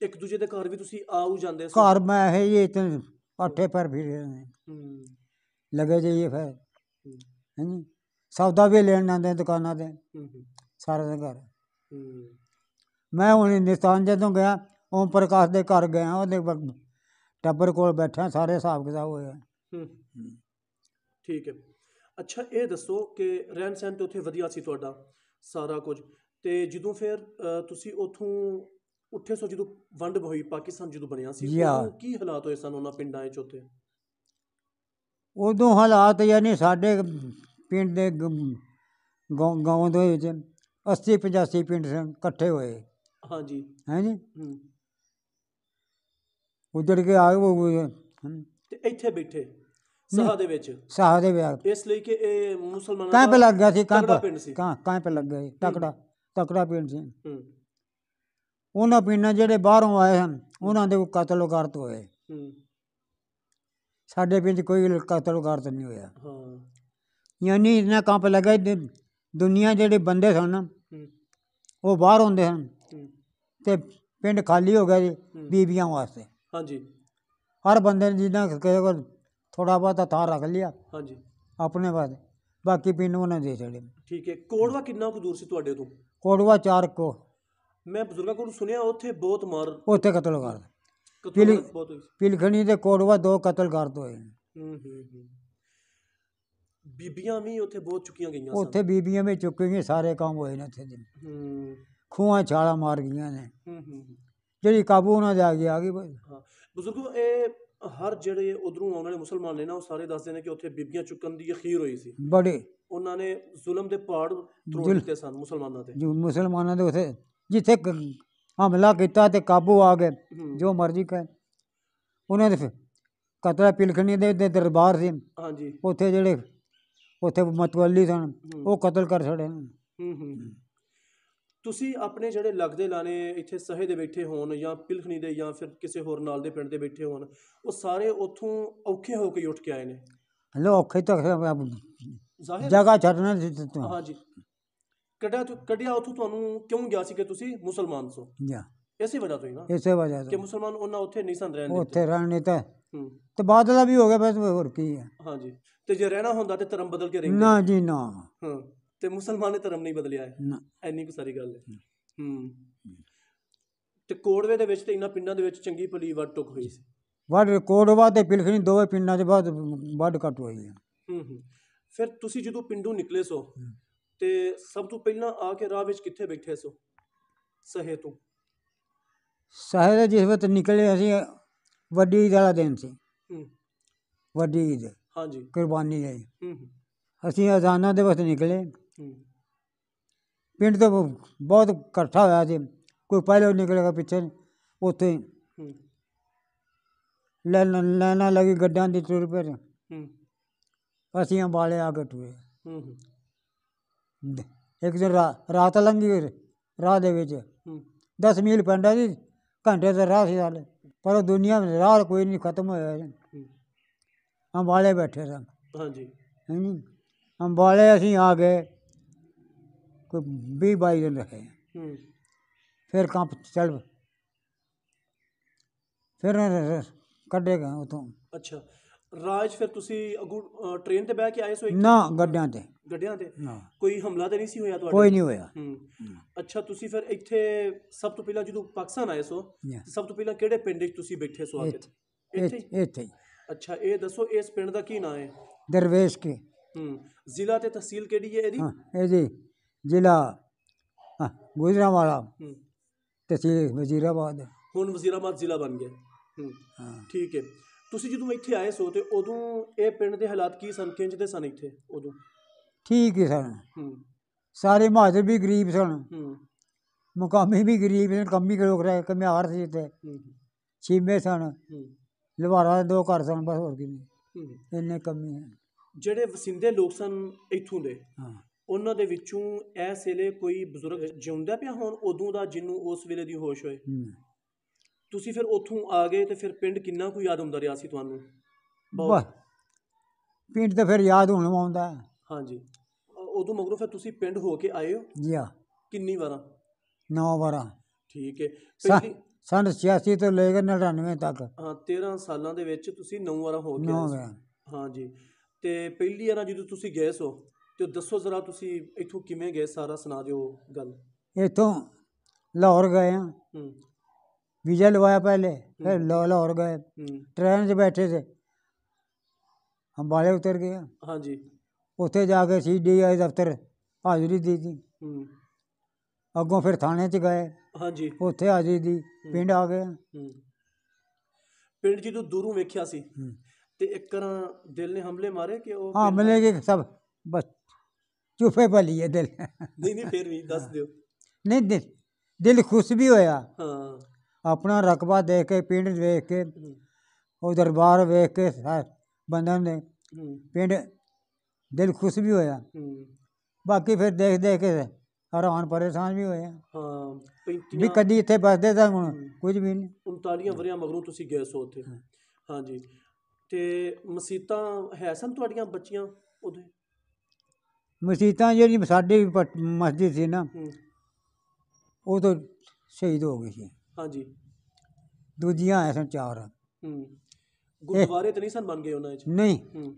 [SPEAKER 2] ਇੱਕ
[SPEAKER 1] ਦੂਜੇ ਦੇ ਘਰ ਵੀ ਤੁਸੀਂ ਆਉ ਜਾਂਦੇ ਸੀ ਘਰ ਮੈਂ
[SPEAKER 2] ਇਹ ਹੀ ਇਤਨ ਪਾਠੇ ਪਰ ਫਿਰ
[SPEAKER 1] ਹੂੰ
[SPEAKER 2] ਲਗੇ ਜਾਈਏ ਫਿਰ ਹਾਂਜੀ ਸੌਦਾ ਵੀ ਲੈਣ ਜਾਂਦੇ ਦੁਕਾਨਾਂ ਤੇ ਹੂੰ ਹੂੰ, ਸਾਰਾ ਘਰ
[SPEAKER 3] ਹੂੰ
[SPEAKER 2] ਮੈਂ ਹੁਣ ਨਿਸ਼ਾਨ ਜਦੋਂ ਗਿਆ ਓਮ ਪ੍ਰਕਾਸ਼ ਦੇ ਘਰ ਗਿਆ ਉਹਦੇ ਵਕਤ ਟੱਬਰ ਕੋਲ ਬੈਠਾ ਸਾਰੇ ਹਿਸਾਬ ਕਿਤਾਬ ਹੋਇਆ
[SPEAKER 1] ਠੀਕ ਹੈ ਅੱਛਾ ਇਹ ਦੱਸੋ ਕਿ ਰਹਿਣ ਤੇ ਉੱਥੇ ਵਧੀਆ ਸੀ ਤੁਹਾਡਾ ਸਾਰਾ ਕੁਝ ਤੇ ਜਦੋਂ ਫਿਰ ਤੁਸੀਂ ਉਥੋਂ ਉੱਥੇ ਸੋ ਜਦੋਂ ਵੰਡ ਹੋਈ ਪਾਕਿਸਤਾਨ ਜਦੋਂ ਬਣਿਆ ਸੀ ਕੀ ਹਾਲਾਤ ਹੋਏ ਸਨ ਉਹਨਾਂ ਪਿੰਡਾਂ 'ਚ ਉੱਥੇ
[SPEAKER 2] ਉਦੋਂ ਹਾਲਾਤ ਯਾਨੀ ਸਾਡੇ ਪਿੰਡ ਦੇ ਗਾਉਂ ਦੇ ਵਿੱਚ 80 85 ਪਿੰਡ ਸਨ ਇਕੱਠੇ ਹੋਏ ਹਾਂਜੀ ਹਾਂਜੀ ਜੀ ਹੂੰ ਕੇ ਆ ਗਏ
[SPEAKER 1] ਤੇ ਇੱਥੇ ਬੈਠੇ ਸਹਾ ਦੇ ਵਿੱਚ ਸਾਹ ਦੇ ਵਿੱਚ ਇਸ ਲਈ ਕਿ ਇਹ ਮੁਸਲਮਾਨਾਂ ਪੇ ਲੱਗ ਗਿਆ ਸੀ ਕਾਹ ਪਿੰਡ ਸੀ।
[SPEAKER 2] ਕਾਹ ਕਾਂ ਪੇ ਲੱਗ ਗਿਆ ਤਕੜਾ ਤਕੜਾ ਪਿੰਡ ਸੀ ਹੂੰ ਉਹਨਾਂ ਪਿੰਡਾਂ ਜਿਹੜੇ ਬਾਹਰੋਂ ਆਏ ਹਨ ਉਹਨਾਂ ਦੇ ਕਤਲ ਕਰਤ ਹੋਏ ਸਾਡੇ ਪਿੰਡ ਕੋਈ ਕਤਲ ਕਰਤ ਨਹੀਂ ਹੋਇਆ ਹਾਂ ਯਾਨੀ ਇਹਨਾਂ ਕੰਪ ਲਗਾ ਦੁਨੀਆ ਜਿਹੜੇ ਬੰਦੇ ਸਨ ਉਹ ਬਾਹਰ ਹੁੰਦੇ ਹਨ ਤੇ ਪਿੰਡ ਖਾਲੀ ਹੋ ਗਿਆ ਜੀ ਬੀਬੀਆਂ ਵਾਸਤੇ ਹਾਂਜੀ ਹਰ ਬੰਦੇ ਨੇ ਜਿੰਨਾ ਕਿਹਾ ਕੋ ਥੋੜਾ ਬਹੁਤਾ ਤਾਂ ਰੱਖ ਲਿਆ ਹਾਂਜੀ ਆਪਣੇ ਬਾਅਦ ਬਾਕੀ ਪਿੰਡ ਉਹਨਾਂ ਦੇ ਛੜੇ
[SPEAKER 1] ਠੀਕ ਹੈ ਕੋੜਵਾ ਕਿੰਨਾ ਕੁ ਦੂਰ ਸੀ ਤੁਹਾਡੇ ਤੋਂ
[SPEAKER 2] ਕੋੜਵਾ ਚਾਰ ਕੋ
[SPEAKER 1] ਮੈਂ ਬਜ਼ੁਰਗਾਂ ਕੋਲ ਸੁਣਿਆ ਉੱਥੇ ਬਹੁਤ ਮਾਰ ਉੱਥੇ
[SPEAKER 2] ਕਤਲ ਕਰ ਕਤਲ ਬਹੁਤ ਪਿਲਖਣੀ ਦੇ ਕੋੜਵਾ ਦੋ ਕਤਲ ਕਰ ਦੋ
[SPEAKER 1] ਹੂੰ ਹੂੰ ਬੀਬੀਆਂ ਵੀ ਉੱਥੇ ਬਹੁਤ ਚੁੱਕੀਆਂ ਗਈਆਂ ਸਨ ਉੱਥੇ
[SPEAKER 2] ਬੀਬੀਆਂ ਵੀ ਚੁੱਕੀਆਂ ਗਈਆਂ ਸਾਰੇ ਕੰਮ ਹੋਏ ਨੇ ਉੱਥੇ ਦੇ ਹੂੰ ਖੂਹਾਂ ਛਾਲਾ ਮਾਰ ਗਈਆਂ ਨੇ ਹੂੰ ਜਿਹੜੀ ਕਾਬੂ ਉਹਨਾਂ ਦੇ ਆ ਗਈ ਆ ਗਈ ਬਸ।
[SPEAKER 1] ਹਾਂ ਬਜ਼ੁਰਗੋ ਇਹ ਹਰ ਜਿਹੜੇ ਉਧਰੋਂ ਆਉਣ ਵਾਲੇ ਮੁਸਲਮਾਨ ਨੇ ਨਾ ਉਹ ਸਾਰੇ ਦੱਸਦੇ ਨੇ ਕਿ ਉੱਥੇ ਬੀਬੀਆਂ ਚੁੱਕਣ ਦੀ ਅਖੀਰ ਹੋਈ ਸੀ ਬੜੇ ਉਹਨਾਂ ਨੇ ਜ਼ੁਲਮ ਦੇ ਪਹਾੜ ਤੋੜ ਦਿੱਤੇ ਸਨ ਮੁਸਲਮਾਨਾਂ ਤੇ ਜੋ
[SPEAKER 2] ਮੁਸਲਮਾਨਾਂ ਦੇ ਉੱਥੇ ਜਿੱਥੇ ਹਮਲਾ ਕੀਤਾ ਤੇ ਕਾਬੂ ਆ ਗਏ ਜੋ ਮਰਜ਼ੀ ਕਹੇ ਉਹਨਾਂ ਦੇ ਕਤਰਾ ਪਿਲਖਣੀ ਦੇ ਦੇ ਦਰਬਾਰ ਸੀ ਹਾਂਜੀ ਉੱਥੇ ਜਿਹੜੇ ਉੱਥੇ ਮਤਵਲੀ ਸਨ ਉਹ ਕਤਲ ਕਰ ਛੜੇ ਹੂੰ
[SPEAKER 1] ਹੂੰ ਤੁਸੀਂ ਆਪਣੇ ਜਿਹੜੇ ਲੱਗਦੇ ਲਾਣੇ ਇੱਥੇ ਸਹੇ ਦੇ ਬੈਠੇ ਹੋਣ ਜਾਂ ਪਿਲਖਣੀ ਦੇ ਜਾਂ ਫਿਰ ਕਿਸੇ ਹੋਰ ਨਾਲ ਦੇ ਪਿੰਡ ਦੇ ਬੈਠੇ ਹੋਣ ਉਹ ਸਾਰੇ ਉੱਥੋਂ ਔਖੇ ਹੋ ਕੇ ਉੱਠ ਕੇ ਆਏ ਨੇ
[SPEAKER 2] ਲੋ ਔਖੇ ਤੱਕ ਜਗਾ ਛੱਡਣਾ
[SPEAKER 1] ਹਾਂਜੀ ਕੱਢਿਆ ਕੱਢਿਆ ਉਥੋਂ ਤੁਹਾਨੂੰ ਕਿਉਂ ਗਿਆ ਸੀ ਕਿ ਤੁਸੀਂ ਮੁਸਲਮਾਨ ਸੋ ਜਾਂ ਇਸੇ ਵਜ੍ਹਾ ਤੋਂ ਹੀ ਨਾ ਇਸੇ ਵਜ੍ਹਾ ਤੋਂ ਕਿ ਮੁਸਲਮਾਨ ਉਹਨਾਂ ਉੱਥੇ ਨਹੀਂ ਸੰਦ ਰਹਿਣ ਉੱਥੇ ਰਹਿਣ ਨਹੀਂ ਤਾਂ
[SPEAKER 2] ਤੇ ਬਾਦਲਾ ਵੀ ਹੋ ਗਿਆ ਬਸ ਹੋਰ ਕੀ ਹੈ
[SPEAKER 1] ਹਾਂਜੀ ਤੇ ਜੇ ਰਹਿਣਾ ਹੁੰਦਾ ਤੇ ਧਰਮ ਬਦਲ ਕੇ ਰਹਿੰਦੇ ਨਾ ਜੀ ਨਾ ਹਾਂ ਤੇ ਮੁਸਲਮਾਨ ਨੇ ਧਰਮ ਨਹੀਂ ਬਦਲਿਆ ਹੈ ਨਾ ਐਨੀ ਕੁ ਸਾਰੀ ਗੱਲ ਹੈ ਹੂੰ ਤੇ ਕੋੜਵੇ ਦੇ ਵਿੱਚ ਤੇ ਇਹਨਾਂ ਪਿੰਡਾਂ ਦੇ ਵਿੱਚ ਚੰਗੀ ਭਲੀ ਵੱਡ ਟੁਕ ਹੋਈ ਸੀ
[SPEAKER 2] ਵੱਡ ਕੋੜਵਾ ਤੇ ਪਿਲਖਣੀ ਦੋਵੇਂ ਪਿੰਡਾਂ ਦੇ ਬਾਅਦ ਵੱਡ ਕੱਟ ਹੋਈ ਹੈ
[SPEAKER 1] ਹੂੰ ਹੂੰ ਫਿਰ ਤੁਸੀਂ ਜਦੋਂ ਪਿੰਡੋਂ ਨਿਕਲੇ ਸੋ ਤੇ ਸਭ ਤੋਂ ਪਹਿਲਾਂ ਆ ਕੇ ਰਾਹ ਵਿੱਚ ਕਿੱਥੇ ਬੈਠੇ ਸੋ ਸਹੇ ਤੋਂ
[SPEAKER 2] ਦੇ ਜਿਸ ਵਕਤ ਨਿਕਲੇ ਅਸੀਂ ਵੱਡੀ ਈਦ ਵਾਲਾ ਦਿਨ ਸੀ ਹੂੰ ਵੱਡੀ ਈਦ ਹਾਂਜੀ ਕੁਰਬਾਨੀ ਹੈ ਅਸੀਂ ਅਜ਼ਾਨਾਂ ਦੇ ਵਕਤ ਨਿਕਲੇ ਪਿੰਡ ਤੋਂ ਬਹੁਤ ਇਕੱਠਾ ਹੋਇਆ ਸੀ ਕੋਈ ਪਹਿਲੋਂ ਨਿਕਲੇਗਾ ਪਿੱਛੇ ਉੱਥੇ ਲੈਣ ਲੈਣਾ ਲੱਗੀ ਗੱਡਾਂ ਦੀ ਟੁਰ ਪਰ ਹੂੰ ਅਸੀਂ ਅੰਬਾਲੇ ਆ ਕੇ ਟੁਰੇ ਹੂੰ ਇੱਕ ਦਿਨ ਰਾਤ ਲੰਗੀ ਰਾਹ ਦੇ ਵਿੱਚ 10 ਮੀਲ ਪਿੰਡ ਹੈ ਜੀ ਘੰਟੇ ਦਾ ਰਾਹ ਸੀ ਹਾਲੇ ਪਰ ਉਹ ਦੁਨੀਆ ਵਿੱਚ ਰਾਹ ਕੋਈ ਨਹੀਂ ਖਤਮ ਹੋਇਆ ਜੀ। ਅੰਬਾਲੇ ਬੈਠੇ ਸਨ ਹਾਂਜੀ ਅੰਬਾਲੇ ਅਸੀਂ ਆ ਗਏ ਕੋਈ 20 ਬਾਈ ਦਿਨ ਰਹੇ ਫਿਰ ਕੰਪ ਚੱਲ ਫਿਰ ਰ- ਕੱਢੇ ਗਏ ਉਤੋਂ
[SPEAKER 1] ਅੱਛਾ ਰਾਜ ਫਿਰ ਤੁਸੀਂ ਅਗੂ ਟ੍ਰੇਨ ਤੇ ਬਹਿ ਕੇ ਆਏ ਸੋ ਇੱਕ ਨਾ ਗੱਡਿਆਂ ਤੇ ਗੱਡਿਆਂ ਤੇ ਨਾ ਕੋਈ ਹਮਲਾ ਤੇ ਨਹੀਂ ਸੀ ਹੋਇਆ ਤੁਹਾਡੇ ਕੋਈ ਨਹੀਂ ਹੋਇਆ ਹੂੰ। ਅੱਛਾ ਤੁਸੀਂ ਫਿਰ ਇੱਥੇ ਸਭ ਤੋਂ ਪਹਿਲਾਂ ਜਦੋਂ ਪਾਕਿਸਤਾਨ ਆਏ ਸੋ ਸਭ ਤੋਂ ਪਹਿਲਾਂ ਕਿਹੜੇ ਪਿੰਡ ਵਿੱਚ ਤੁਸੀਂ ਬੈਠੇ ਸੋ ਆ ਇੱਥੇ- ਇੱਥੇ ਹੀ? ਅੱਛਾ ਇਹ ਦੱਸੋ ਇਸ ਪਿੰਡ ਦਾ ਕੀ ਨਾਂ ਹੈ
[SPEAKER 2] ਦਰਵੇਸ਼ ਕੇ
[SPEAKER 1] ਹੂੰ ਜ਼ਿਲ੍ਹਾ ਤੇ ਤਹਿਸੀਲ ਕਿਹੜੀ ਹੈ ਇਹਦੀ
[SPEAKER 2] ਹਾਂ ਜੀ ਜ਼ਿਲ੍ਹਾ ਗੁਜਰਾਵਾਲਾ ਹੂੰ ਤਹਿਸੀਲ ਵਜ਼ੀਰਾਬਾਦ
[SPEAKER 1] ਹੁਣ ਵਜ਼ੀਰਾਬਾਦ ਜ਼ਿਲ੍ਹਾ ਬਣ ਗਿਆ ਹੂੰ ਹਾਂ ਠੀਕ ਹੈ ਤੁਸੀਂ ਜਦੋਂ ਇੱਥੇ ਆਏ ਸੋ ਤੇ ਉਦੋਂ ਇਹ ਪਿੰਡ ਦੇ ਹਾਲਾਤ ਕੀ ਸਨ ਕਿੰਜ ਦੇ ਸਨ ਇੱਥੇ ਉਦੋਂ
[SPEAKER 2] ਠੀਕ ਹੀ ਸਨ ਸਾਰੇ ਮਹਾਜਰ ਵੀ ਗਰੀਬ ਸਨ ਮੁਕਾਮੀ ਵੀ ਗਰੀਬ ਸਨ ਕੰਮੀ ਲੋਕ ਰਹੇ ਕਮਿਆਰ ਸੀ ਇੱਥੇ ਛੀਮੇ ਸਨ ਲਵਾਰਾ ਦੇ ਦੋ ਘਰ ਸਨ ਬਸ ਹੋਰ ਕੀ
[SPEAKER 1] ਨਹੀਂ
[SPEAKER 2] ਇੰਨੇ ਕੰਮੀ ਹਨ
[SPEAKER 1] ਜਿਹੜੇ ਵਸਿੰਦੇ ਲੋਕ ਸਨ ਇੱਥੋਂ ਦੇ ਹਾਂ ਉਹਨਾਂ ਦੇ ਵਿੱਚੋਂ ਐਸੇਲੇ ਕੋਈ ਬਜ਼ੁਰਗ ਜਿਉਂਦਾ ਪਿਆ ਹੁਣ ਉਦੋਂ ਦਾ ਜਿੰਨੂੰ ਉਸ ਵੇਲੇ ਦੀ ਹੋਸ਼ ਹੋਏ ਤੁਸੀਂ ਫਿਰ ਉੱਥੋਂ ਆ ਗਏ ਤੇ ਫਿਰ ਪਿੰਡ ਕਿੰਨਾ ਕੁ ਯਾਦ ਹੁੰਦਾ ਰਿਹਾ ਸੀ ਤੁਹਾਨੂੰ
[SPEAKER 2] ਬਹੁਤ। ਵਾਹ ਪਿੰਡ ਤਾਂ ਫਿਰ ਯਾਦ ਹੁਣ ਆਉਂਦਾ ਹੈ।
[SPEAKER 1] ਹਾਂਜੀ ਉਦੋਂ ਮਗਰੋਂ ਫਿਰ ਤੁਸੀਂ ਪਿੰਡ ਹੋ ਕੇ ਆਏ ਹੋ ਜੀ ਹਾਂ ਕਿੰਨੀ ਵਾਰਾਂ ਨੌ ਵਾਰਾਂ ਠੀਕ ਹੈ ਪਹਿਲੀ
[SPEAKER 2] 86 ਤੋਂ ਲੈ ਕੇ 99 ਤੱਕ
[SPEAKER 1] ਹਾਂ 13 ਸਾਲਾਂ ਦੇ ਵਿੱਚ ਤੁਸੀਂ 9 ਵਾਰਾਂ ਹੋ ਕੇ ਆਏ ਹਾਂਜੀ ਤੇ ਪਹਿਲੀ ਵਾਰਾਂ ਜਦੋਂ ਤੁਸੀਂ ਗਏ ਸੋ ਤੇ ਦੱਸੋ ਜ਼ਰਾ ਤੁਸੀਂ ਇੱਥੋਂ ਕਿਵੇਂ ਗਏ ਸਾਰਾ ਸੁਣਾ ਦਿਓ ਗੱਲ
[SPEAKER 2] ਇੱਥੋਂ ਲਾਹੌਰ ਗਏ ਆ ਹੂੰ ਵੀਜ਼ਾ ਲਵਾਇਆ ਪਹਿਲੇ ਫਿਰ ਲਾਹੌਰ ਗਏ ਟ੍ਰੇਨ 'ਚ ਬੈਠੇ ਸੀ ਅੰਬਾਲੇ ਉਤਰ ਗਏ ਹਾਂਜੀ ਉੱਥੇ ਜਾ ਕੇ ਸੀਡੀਆਈ ਦਫ਼ਤਰ ਹਾਜ਼ਰੀ ਦਿੱਤੀ ਹੂੰ ਅੱਗੋਂ ਫਿਰ ਥਾਣੇ 'ਚ ਗਏ ਹਾਂਜੀ ਉੱਥੇ ਹਾਜ਼ਰੀ ਦੀ ਪਿੰਡ ਆ ਗਏ
[SPEAKER 1] ਪਿੰਡ ਜਿੱਦੋਂ ਦੂਰੋਂ ਵੇਖਿਆ ਸੀ ਤੇ ਇੱਕ ਤਰ੍ਹਾਂ ਦਿਲ ਨੇ ਹਮਲੇ ਮਾਰੇ ਕਿ ਉਹ ਹਾਂ ਪਿੰਡ-
[SPEAKER 2] ਮਿਲੇਗੀ ਸਭ ਬਸ ਚੁੱਪੇ ਭਲੀਏ ਦਿਲ ਨਹੀਂ ਨਹੀਂ ਫਿਰ ਵੀ ਦੱਸ ਦਿਓ ਨਹੀਂ ਦਿਲ ਖੁਸ਼ ਵੀ ਹੋਇਆ ਹਾਂ ਆਪਣਾ ਰਕਬਾ ਦੇਖ ਕੇ ਪਿੰਡ ਦੇਖ ਕੇ ਉਹ ਦਰਬਾਰ ਵੇਖ ਕੇ ਬੰਦਨ ਬੰਦਿਆਂ ਨੇ ਪਿੰਡ ਦਿਲ ਖੁਸ਼ ਵੀ ਹੋਇਆ ਬਾਕੀ ਫਿਰ ਦੇਖ ਦੇਖ ਕੇ ਹਰਾਨ ਪਰੇਸ਼ਾਨ ਵੀ ਹੋਏ
[SPEAKER 1] ਹਾਂ। ਵੀ ਕਦੀ ਇੱਥੇ
[SPEAKER 2] ਬਸਦੇ ਤਾਂ ਹੁਣ ਕੁਝ ਵੀ ਨਹੀਂ
[SPEAKER 1] 39 ਵਰਿਆਂ ਮਗਰੋਂ ਤੁਸੀਂ ਗਏ ਸੋ ਉੱਥੇ ਹਾਂਜੀ ਤੇ ਮਸੀਤਾਂ ਹੈ ਸਨ ਤੁਹਾਡੀਆਂ ਬੱਚੀਆਂ ਉਦੋਂ
[SPEAKER 2] ਮਸੀਤਾਂ ਜਿਹੜੀ ਸਾਡੀ ਮਸਜਿਦ ਸੀ ਨਾ ਉਹ ਤੋਂ ਸ਼ਹੀਦ ਹੋ ਗਈ ਸੀ ਹਾਂਜੀ ਦੂਜੀਆਂ ਐਸਨ ਚਾਰ
[SPEAKER 1] ਹੂੰ ਗੁਰਦੁਆਰੇ ਤੇ ਨਹੀਂ ਸਨ ਬਣ ਗਏ ਉਹਨਾਂ ਵਿੱਚ ਨਹੀਂ ਹੂੰ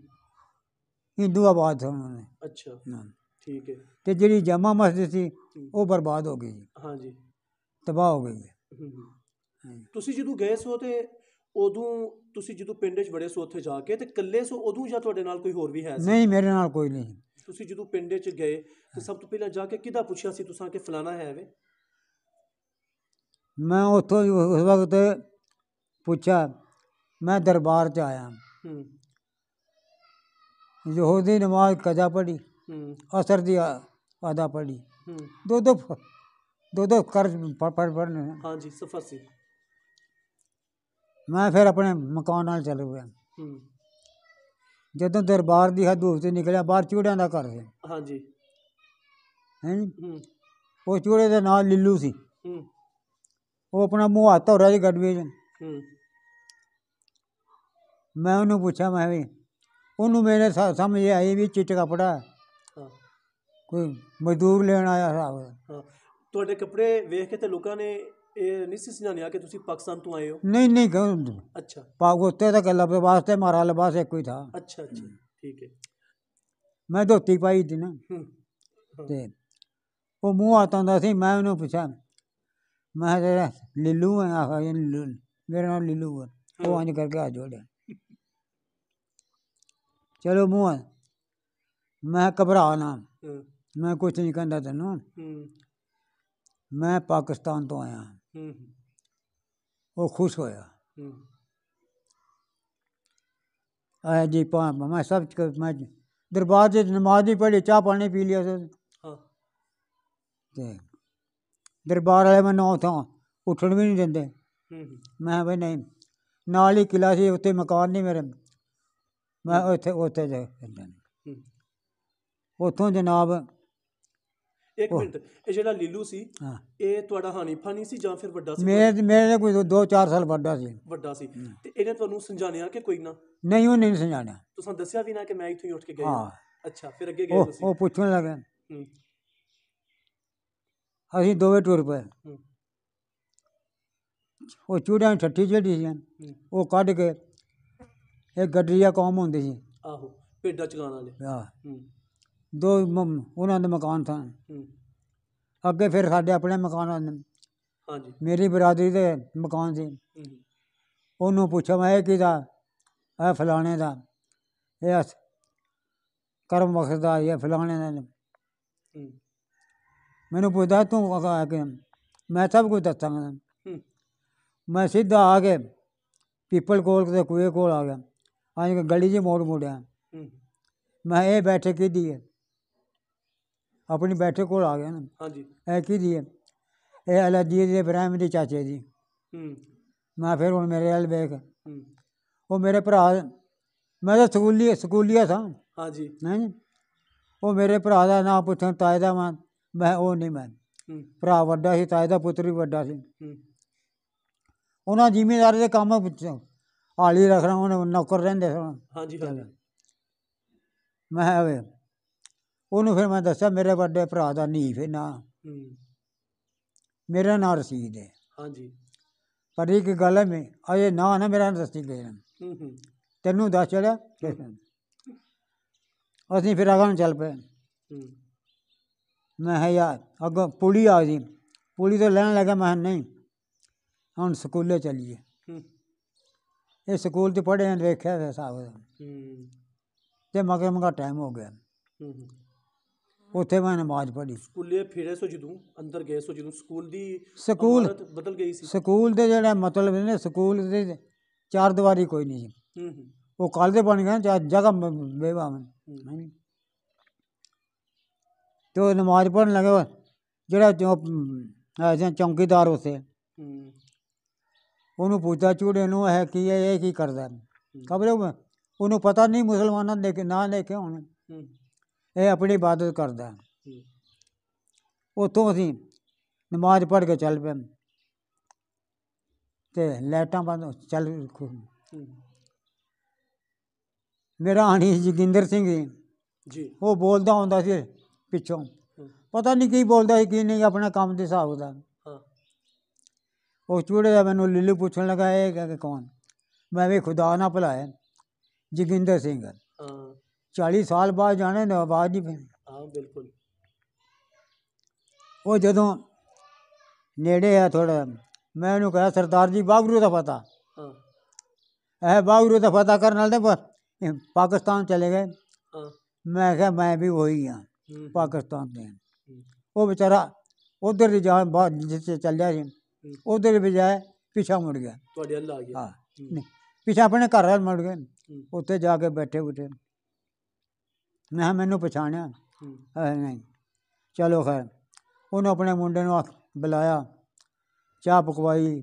[SPEAKER 2] ਹਿੰਦੂ ਆਬਾਦ ਸਨ ਉਹਨਾਂ ਨੇ
[SPEAKER 1] ਅੱਛਾ ਹਾਂ ਠੀਕ ਹੈ
[SPEAKER 2] ਤੇ ਜਿਹੜੀ ਜਾਮਾ ਮਸਜਿਦ ਸੀ ਉਹ ਬਰਬਾਦ ਹੋ ਗਈ ਜੀ ਹਾਂਜੀ ਤਬਾਹ ਹੋ ਗਈ
[SPEAKER 1] ਹੈ ਤੁਸੀਂ ਜਦੋਂ ਗਏ ਸੋ ਤੇ ਉਦੋਂ ਤੁਸੀਂ ਜਦੋਂ ਪਿੰਡ 'ਚ ਵੜੇ ਸੋ ਉੱਥੇ ਜਾ ਕੇ ਤੇ ਇਕੱਲੇ ਸੋ ਉਦੋਂ ਜਾਂ ਤੁਹਾਡੇ ਨਾਲ ਕੋਈ ਹੋਰ ਵੀ ਹੈ ਨਹੀਂ ਮੇਰੇ ਨਾਲ ਕੋਈ ਨਹੀਂ ਤੁਸੀਂ ਜਦੋਂ ਪਿੰਡ 'ਚ ਗਏ ਤੇ ਸਭ ਤੋਂ ਪਹਿਲਾਂ ਜਾ ਕੇ ਕਿਹਦਾ ਪੁੱਛਿਆ ਸੀ ਤੁਸੀਂ ਆ ਕਿ ਫਲਾਣਾ ਹੈ ਵੇ
[SPEAKER 2] ਮੈਂ ਉੱਥੋਂ ਉਸ ਵਕਤ ਪੁੱਛਿਆ ਮੈਂ ਦਰਬਾਰ 'ਚ ਆਇਆ ਹੂੰ ਜ਼ੋਹਰ ਨਮਾਜ਼ ਕਜਾ ਪੜੀ ਹੂੰ ਅਸਰ ਦੀ ਆਦਾ ਪੜੀ ਹੂੰ ਦੋ ਦੋ ਦੋ ਦੋ ਕਰਜ਼ ਪੜ ਪੜਨੇ
[SPEAKER 1] ਹਾਂਜੀ ਸਫਰ ਸੀ
[SPEAKER 2] ਮੈਂ ਫਿਰ ਆਪਣੇ ਮਕਾਨ ਨਾਲ ਚੱਲ ਗਿਆ ਹੂੰ ਜਦੋਂ ਦਰਬਾਰ ਦੀ ਹਦੂਦ ਤੇ ਨਿਕਲਿਆ ਬਾਹਰ ਚੂੜਿਆਂ ਦਾ ਘਰ ਸੀ ਹਾਂਜੀ ਹੈ ਹੂੰ ਉਹ ਚੂੜੇ ਦੇ ਨਾਲ ਲਿੱਲੂ ਸੀ ਹੂੰ ਉਹ ਆਪਣਾ ਮੂੰਹ ਹੱਥ ਹੋ ਰਿਹਾ ਜੀ ਗੱਡਵੇ ਜੀ ਮੈਂ ਉਹਨੂੰ ਪੁੱਛਿਆ ਮੈਂ ਵੀ ਉਹਨੂੰ ਮੇਰੇ ਸਮਝ ਆਈ ਵੀ ਚਿੱਟ ਕਪੜਾ ਕੋਈ ਮਜ਼ਦੂਰ ਲੈਣ ਆਇਆ ਹਿਸਾਬ
[SPEAKER 1] ਤੁਹਾਡੇ ਕੱਪੜੇ ਵੇਖ ਕੇ ਤੇ ਲੋਕਾਂ ਨੇ ਇਹ ਨਹੀਂ ਸੀ ਕਿ ਤੁਸੀਂ ਪਾਕਿਸਤਾਨ ਤੋਂ ਆਏ ਹੋ
[SPEAKER 2] ਨਹੀਂ ਨਹੀਂ ਵਾਸਤੇ ਮਾਰਾ ਇੱਕੋ ਹੀ ਥਾ
[SPEAKER 1] ਅੱਛਾ
[SPEAKER 3] ਠੀਕ
[SPEAKER 1] ਹੈ
[SPEAKER 2] ਮੈਂ ਧੋਤੀ ਪਾਈ ਹੂੰ ਤੇ ਉਹ ਸੀ ਮੈਂ ਉਹਨੂੰ ਪੁੱਛਿਆ मैं जरा लीलू है मेरा नाम लीलू है वो हाँ। आज करके आज जोड़े चलो मुआ मैं घबरा ना हाँ। मैं कुछ नहीं कहता तेन हाँ। मैं पाकिस्तान तो आया वो खुश होया आया जी पा मैं सब मैं दरबार से नमाज ही पढ़ी चाह पानी पी लिया हाँ। ਦਰਬਾਰ ਵਾਲੇ ਮੈਨੂੰ ਉੱਥੋਂ ਉੱਠਣ ਵੀ ਨਹੀਂ ਦਿੰਦੇ ਮੈਂ ਵੀ ਨਹੀਂ ਨਾਲ ਹੀ ਕਿਲਾ ਸੀ ਉੱਥੇ ਮਕਾਨ ਨਹੀਂ ਮੇਰੇ ਮੈਂ ਉੱਥੇ ਉੱਥੇ ਜਾ ਉੱਥੋਂ ਜਨਾਬ
[SPEAKER 1] ਇੱਕ ਮਿੰਟ ਇਹ ਜਿਹੜਾ ਲੀਲੂ ਸੀ ਇਹ ਤੁਹਾਡਾ ਹਾਨੀ ਫਾਨੀ ਸੀ ਜਾਂ ਫਿਰ ਵੱਡਾ ਸੀ ਮੇਰੇ
[SPEAKER 2] ਮੇਰੇ ਕੋਈ 2-4 ਸਾਲ ਵੱਡਾ ਸੀ
[SPEAKER 1] ਵੱਡਾ ਸੀ ਤੇ ਇਹਨੇ ਤੁਹਾਨੂੰ ਸਮਝਾਣਿਆ ਕਿ ਕੋਈ ਨਾ
[SPEAKER 2] ਨਹੀਂ ਉਹ ਨਹੀਂ ਸਮਝਾਣਿਆ
[SPEAKER 1] ਤੁਸੀਂ ਦੱਸਿਆ ਵੀ ਨਾ ਕਿ ਮੈਂ ਇੱਥੋਂ ਹੀ ਉੱਠ ਕੇ ਗਿਆ ਅੱਛਾ ਫਿਰ ਅੱਗੇ ਗਏ ਤੁਸੀਂ ਉਹ ਪੁੱਛਣ
[SPEAKER 2] ਲੱਗਾ ਅਸੀਂ ਦੋਵੇਂ ਟੁਰ ਪਏ ਉਹ ਚੂੜਾਂ ਛੱਟੀ ਜਿਹੜੀ ਸੀ ਉਹ ਕੱਢ ਕੇ ਇਹ ਗੱਡਰੀਆ ਕੌਮ ਹੁੰਦੀ ਸੀ
[SPEAKER 1] ਆਹੋ ਪੇਡਾ ਚਗਾਣ ਵਾਲੇ ਹਾਂ
[SPEAKER 2] ਦੋ ਮਮ- ਉਹਨਾਂ ਦੇ ਮਕਾਨ ਸਨ ਅੱਗੇ ਫਿਰ ਸਾਡੇ ਆਪਣੇ ਮਕਾਨ ਹਾਂਜੀ ਮੇਰੀ ਬਰਾਦਰੀ ਦੇ ਮਕਾਨ ਸੀ ਉਹਨੂੰ ਪੁੱਛਿਆ ਮੈਂ ਇਹ ਦਾ ਇਹ ਫਲਾਣੇ ਦਾ ਇਹ ਕਰਮ ਬਖਸ਼ ਦਾ ਇਹ ਫਲਾਣੇ ਦਾ
[SPEAKER 3] ਹੂੰ।
[SPEAKER 2] मैंने पूछा तू आगे मैं सब कुछ दसांगा हम्म। मैं सीधा आगे पीपल कोल के कुएं आ गया आज गली जी मोड़ मुड़िया हम्म। मैं ये बैठे कि है अपनी बैठे को आ गया ना हाँ ए की है ए अला इब्राहिम दी चाचे जी
[SPEAKER 3] हम्म।
[SPEAKER 2] मैं फिर हूँ मेरे अल बेख ਉਹ ਮੇਰੇ ਭਰਾ ਮੈਂ ਤਾਂ ਸਕੂਲੀ ਸਕੂਲੀਆ ਸਾਂ ਹਾਂਜੀ ਨਹੀਂ ਉਹ ਮੇਰੇ ਭਰਾ ਦਾ ਨਾਮ ਪੁੱਛਣ ਤਾਏ ਦਾ ਮੈਂ ਮੈਂ ਉਹ ਨਹੀਂ ਮੈਂ ਭਰਾ ਵੱਡਾ ਸੀ ਤਾਂ ਇਹਦਾ ਪੁੱਤਰ ਵੀ ਵੱਡਾ ਸੀ ਉਹਨਾਂ ਜ਼ਿਮੀਂਦਾਰ ਦੇ ਕੰਮ ਵਿੱਚ ਹਾਲੀ ਰੱਖਣਾ ਉਹਨਾਂ ਨੌਕਰ ਰਹਿੰਦੇ ਸਨ ਹਾਂਜੀ ਹਾਂਜੀ ਮੈਂ ਆਵੇ ਉਹਨੂੰ ਫਿਰ ਮੈਂ ਦੱਸਿਆ ਮੇਰੇ ਵੱਡੇ ਭਰਾ ਦਾ ਨੀਫ ਹੈ ਨਾ ਮੇਰਾ ਨਾਂ ਰਸੀਦ ਹੈ ਹਾਂਜੀ ਪਰ ਇੱਕ ਗੱਲ ਹੈ ਮੈਂ ਅਜੇ ਨਾਂ ਨਾ ਮੇਰਾ ਦੱਸੀ ਗਏ ਤੈਨੂੰ ਦੱਸ ਚੜਿਆ ਅਸੀਂ ਫਿਰ ਅਗਾਂ ਚੱਲ ਪਏ ਮੈਂ ਹੈ ਯਾਰ ਅੱਗੋਂ ਪੁੜੀ ਆ ਗਈ ਪੁੜੀ ਤੋਂ ਲੈਣ ਲੱਗਾ ਮੈਂ ਨਹੀਂ ਹੁਣ ਸਕੂਲੇ ਚੱਲੀਏ ਇਹ ਸਕੂਲ ਤੇ ਪੜ੍ਹੇ ਨੇ ਦੇਖਿਆ ਤੇ ਹਿਸਾਬ ਦਾ। ਤੇ ਮਗਰ ਮਗਾ ਟਾਈਮ ਹੋ ਗਿਆ ਉੱਥੇ ਮੈਂ ਨਮਾਜ਼ ਪੜ੍ਹੀ
[SPEAKER 1] ਸਕੂਲੇ ਫਿਰੇ ਸੋ ਜਦੋਂ ਅੰਦਰ ਗਏ ਸੋ ਜਦੋਂ ਸਕੂਲ ਦੀ ਸਕੂਲ ਬਦਲ ਗਈ ਸੀ
[SPEAKER 2] ਸਕੂਲ ਦੇ ਜਿਹੜਾ ਮਤਲਬ ਨੇ ਸਕੂਲ ਦੇ ਚਾਰ ਦੀਵਾਰੀ ਕੋਈ ਨਹੀਂ ਸੀ ਹੂੰ ਹੂੰ ਉਹ ਕਾਲਜ ਬਣ ਗਏ ਜਗ੍ਹਾ ਬੇਵਾਮ ਹੂੰ। ਤੇ ਉਹ ਨਮਾਜ਼ ਪੜਨ ਲੱਗੇ ਉਹ ਜਿਹੜਾ ਜੋ ਐਸੇ ਚੌਂਕੀਦਾਰ ਉਸੇ ਉਹਨੂੰ ਪੁੱਛਦਾ ਚੂੜੇ ਨੂੰ ਹੈ ਕੀ ਹੈ ਇਹ ਕੀ ਕਰਦਾ ਕਬਰੇ ਉਹਨੂੰ ਪਤਾ ਨਹੀਂ ਮੁਸਲਮਾਨਾਂ ਦੇ ਕੇ ਨਾਂ ਲੈ ਕੇ ਹੁਣ ਇਹ ਆਪਣੀ ਇਬਾਦਤ ਕਰਦਾ ਉਤੋਂ ਅਸੀਂ ਨਮਾਜ਼ ਪੜ ਕੇ ਚੱਲ ਪਏ ਤੇ ਲੈਟਾਂ ਬੰਦ ਚੱਲ ਮੇਰਾ ਆਣੀ ਜਗਿੰਦਰ ਸਿੰਘ ਜੀ ਉਹ ਬੋਲਦਾ ਹੁੰਦਾ ਸੀ पिछों हम्म। पता नहीं की बोलता है कि नहीं अपने काम के हिसाब का उस चूड़े का मैं लीलू पूछन लगा ये कौन मैं भी खुदा ना भुलाया जोगिंदर सिंह हाँ। चालीस साल बाद जाने आवाज नहीं पी
[SPEAKER 1] हाँ, बिल्कुल
[SPEAKER 2] वो जदों नेड़े है थोड़ा मैं उन्होंने कहा सरदार जी बागरू का पता हाँ। ऐ बागरू का पता करने पाकिस्तान चले गए मैं क्या मैं भी वही हाँ ਪਾਕਿਸਤਾਨ ਦੇ ਉਹ ਵਿਚਾਰਾ ਉਧਰ ਦੀ ਜਾਣ ਬਾਅਦ ਜਿੱਥੇ ਚੱਲਿਆ ਸੀ ਉਧਰ ਦੀ ਬਜਾਏ ਪਿਛਾ ਮੁੜ ਗਿਆ
[SPEAKER 1] ਤੁਹਾਡੇ ਅੱਲਾ ਆ ਗਿਆ ਹਾਂ ਨਹੀਂ
[SPEAKER 2] ਪਿੱਛਾ ਆਪਣੇ ਘਰ ਵੱਲ ਮੁੜ ਗਏ ਉੱਥੇ ਜਾ ਕੇ ਬੈਠੇ ਬੁੱਢੇ ਮੈਂ ਕਿਹਾ ਮੈਨੂੰ ਪਛਾਣਿਆ ਹੈ ਨਹੀਂ ਚਲੋ ਖੈਰ ਉਹਨੇ ਆਪਣੇ ਮੁੰਡੇ ਨੂੰ ਬੁਲਾਇਆ ਚਾਹ ਪਕਵਾਈ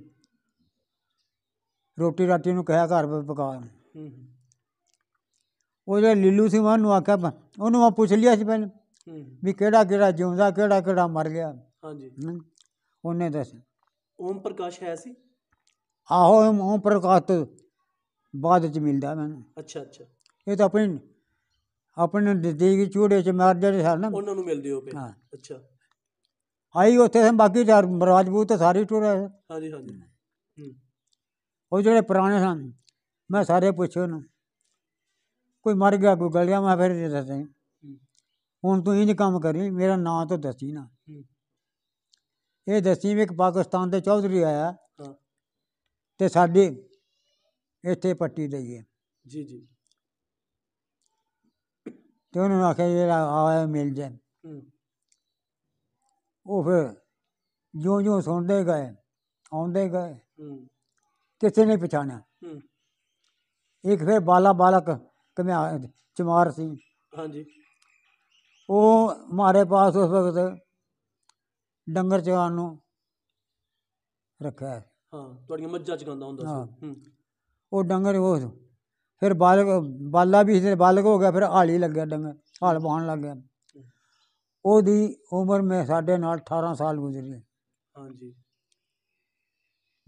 [SPEAKER 2] ਰੋਟੀ ਰਾਟੀ ਨੂੰ ਕਿਹਾ ਘਰ ਵਿੱਚ ਪਕਾ ਉਹ ਜਿਹੜਾ ਲੀਲੂ ਸਿੰਘ ਨੂੰ ਆਖਿਆ ਉਹਨੂੰ ਮੈਂ ਪੁੱਛ ਲਿਆ ਸੀ ਪਹਿਲਾਂ ਵੀ ਕਿਹੜਾ ਕਿਹੜਾ ਜਿਉਂਦਾ ਕਿਹੜਾ ਕਿਹੜਾ ਮਰ ਗਿਆ ਹਾਂਜੀ ਉਹਨੇ ਦੱਸ
[SPEAKER 1] ਓਮ ਪ੍ਰਕਾਸ਼ ਹੈ ਸੀ
[SPEAKER 2] ਆਹੋ ਓਮ ਪ੍ਰਕਾਸ਼ ਤੋਂ ਬਾਅਦ ਚ ਮਿਲਦਾ ਮੈਨੂੰ ਅੱਛਾ ਅੱਛਾ ਇਹ ਤਾਂ ਆਪਣੀ ਆਪਣੇ ਨਜ਼ਦੀਕ ਚੂੜੇ ਚ ਮਾਰ ਜਿਹੜੇ ਸਨ ਨਾ ਉਹਨਾਂ
[SPEAKER 1] ਨੂੰ ਮਿਲਦੇ ਹੋ ਪਏ ਹਾਂ। ਅੱਛਾ
[SPEAKER 2] ਆਈ ਉੱਥੇ ਬਾਕੀ ਚਾਰ ਮਰਾਜਬੂਤ ਸਾਰੇ ਟੁਰੇ
[SPEAKER 1] ਹਾਂਜੀ ਹਾਂਜੀ
[SPEAKER 2] ਉਹ ਜਿਹੜੇ ਪੁਰਾਣੇ ਸਨ ਮੈਂ ਸਾਰੇ ਪੁੱਛੇ ਉਹਨੂੰ ਕੋਈ ਮਰ ਗਿਆ ਕੋਈ ਗਲਿਆ ਮੈਂ ਫਿਰ ਨਹੀਂ ਦੱਸਿਆ ਹੁਣ ਤੂੰ ਇੰਜ ਕੰਮ ਕਰੀ ਮੇਰਾ ਨਾਂ ਤਾਂ ਦੱਸੀ ਨਾ ਇਹ ਦੱਸੀ ਵੀ ਇੱਕ ਪਾਕਿਸਤਾਨ ਦੇ ਚੌਧਰੀ ਆਇਆ ਤੇ ਸਾਡੇ ਇੱਥੇ ਪੱਟੀ ਲਈਏ ਜੀ ਜੀ ਤੇ ਉਹਨਾਂ ਆਖਿਆ ਜਿਹੜਾ ਆਇਆ ਮਿਲ ਜਾਏ ਉਹ ਫਿਰ ਜੋ ਜੋ ਸੁਣਦੇ ਗਏ ਆਉਂਦੇ ਗਏ ਕਿਸੇ ਨੇ ਪਛਾਣਿਆ ਇੱਕ ਫਿਰ ਬਾਲਾ ਬਾਲਕ ਕਮਿਆ ਚਮਾਰ ਸੀ ਹਾਂਜੀ ਉਹ ਮਾਰੇ ਪਾਸ ਉਸ ਵਕਤ ਡੰਗਰ ਚਰਾਉਣ ਨੂੰ ਰੱਖਿਆ ਹਾਂ
[SPEAKER 1] ਤੁਹਾਡੀਆਂ ਮੱਝਾਂ ਚਗਾਉਂਦਾ ਹੁੰਦਾ ਸੀ
[SPEAKER 2] ਉਹ ਡੰਗਰ ਉਹ ਫਿਰ ਬਾਲਕ ਬਾਲਾ ਵੀ ਸੀ ਬਾਲਕ ਹੋ ਗਿਆ ਫਿਰ ਹਾਲੀ ਲੱਗਿਆ ਡੰਗਰ ਹਾਲ ਬਾਣ ਲੱਗ ਗਿਆ ਉਹਦੀ ਉਮਰ ਮੈਂ ਸਾਡੇ ਨਾਲ 18 ਸਾਲ ਗੁਜ਼ਰੀ
[SPEAKER 1] ਹਾਂਜੀ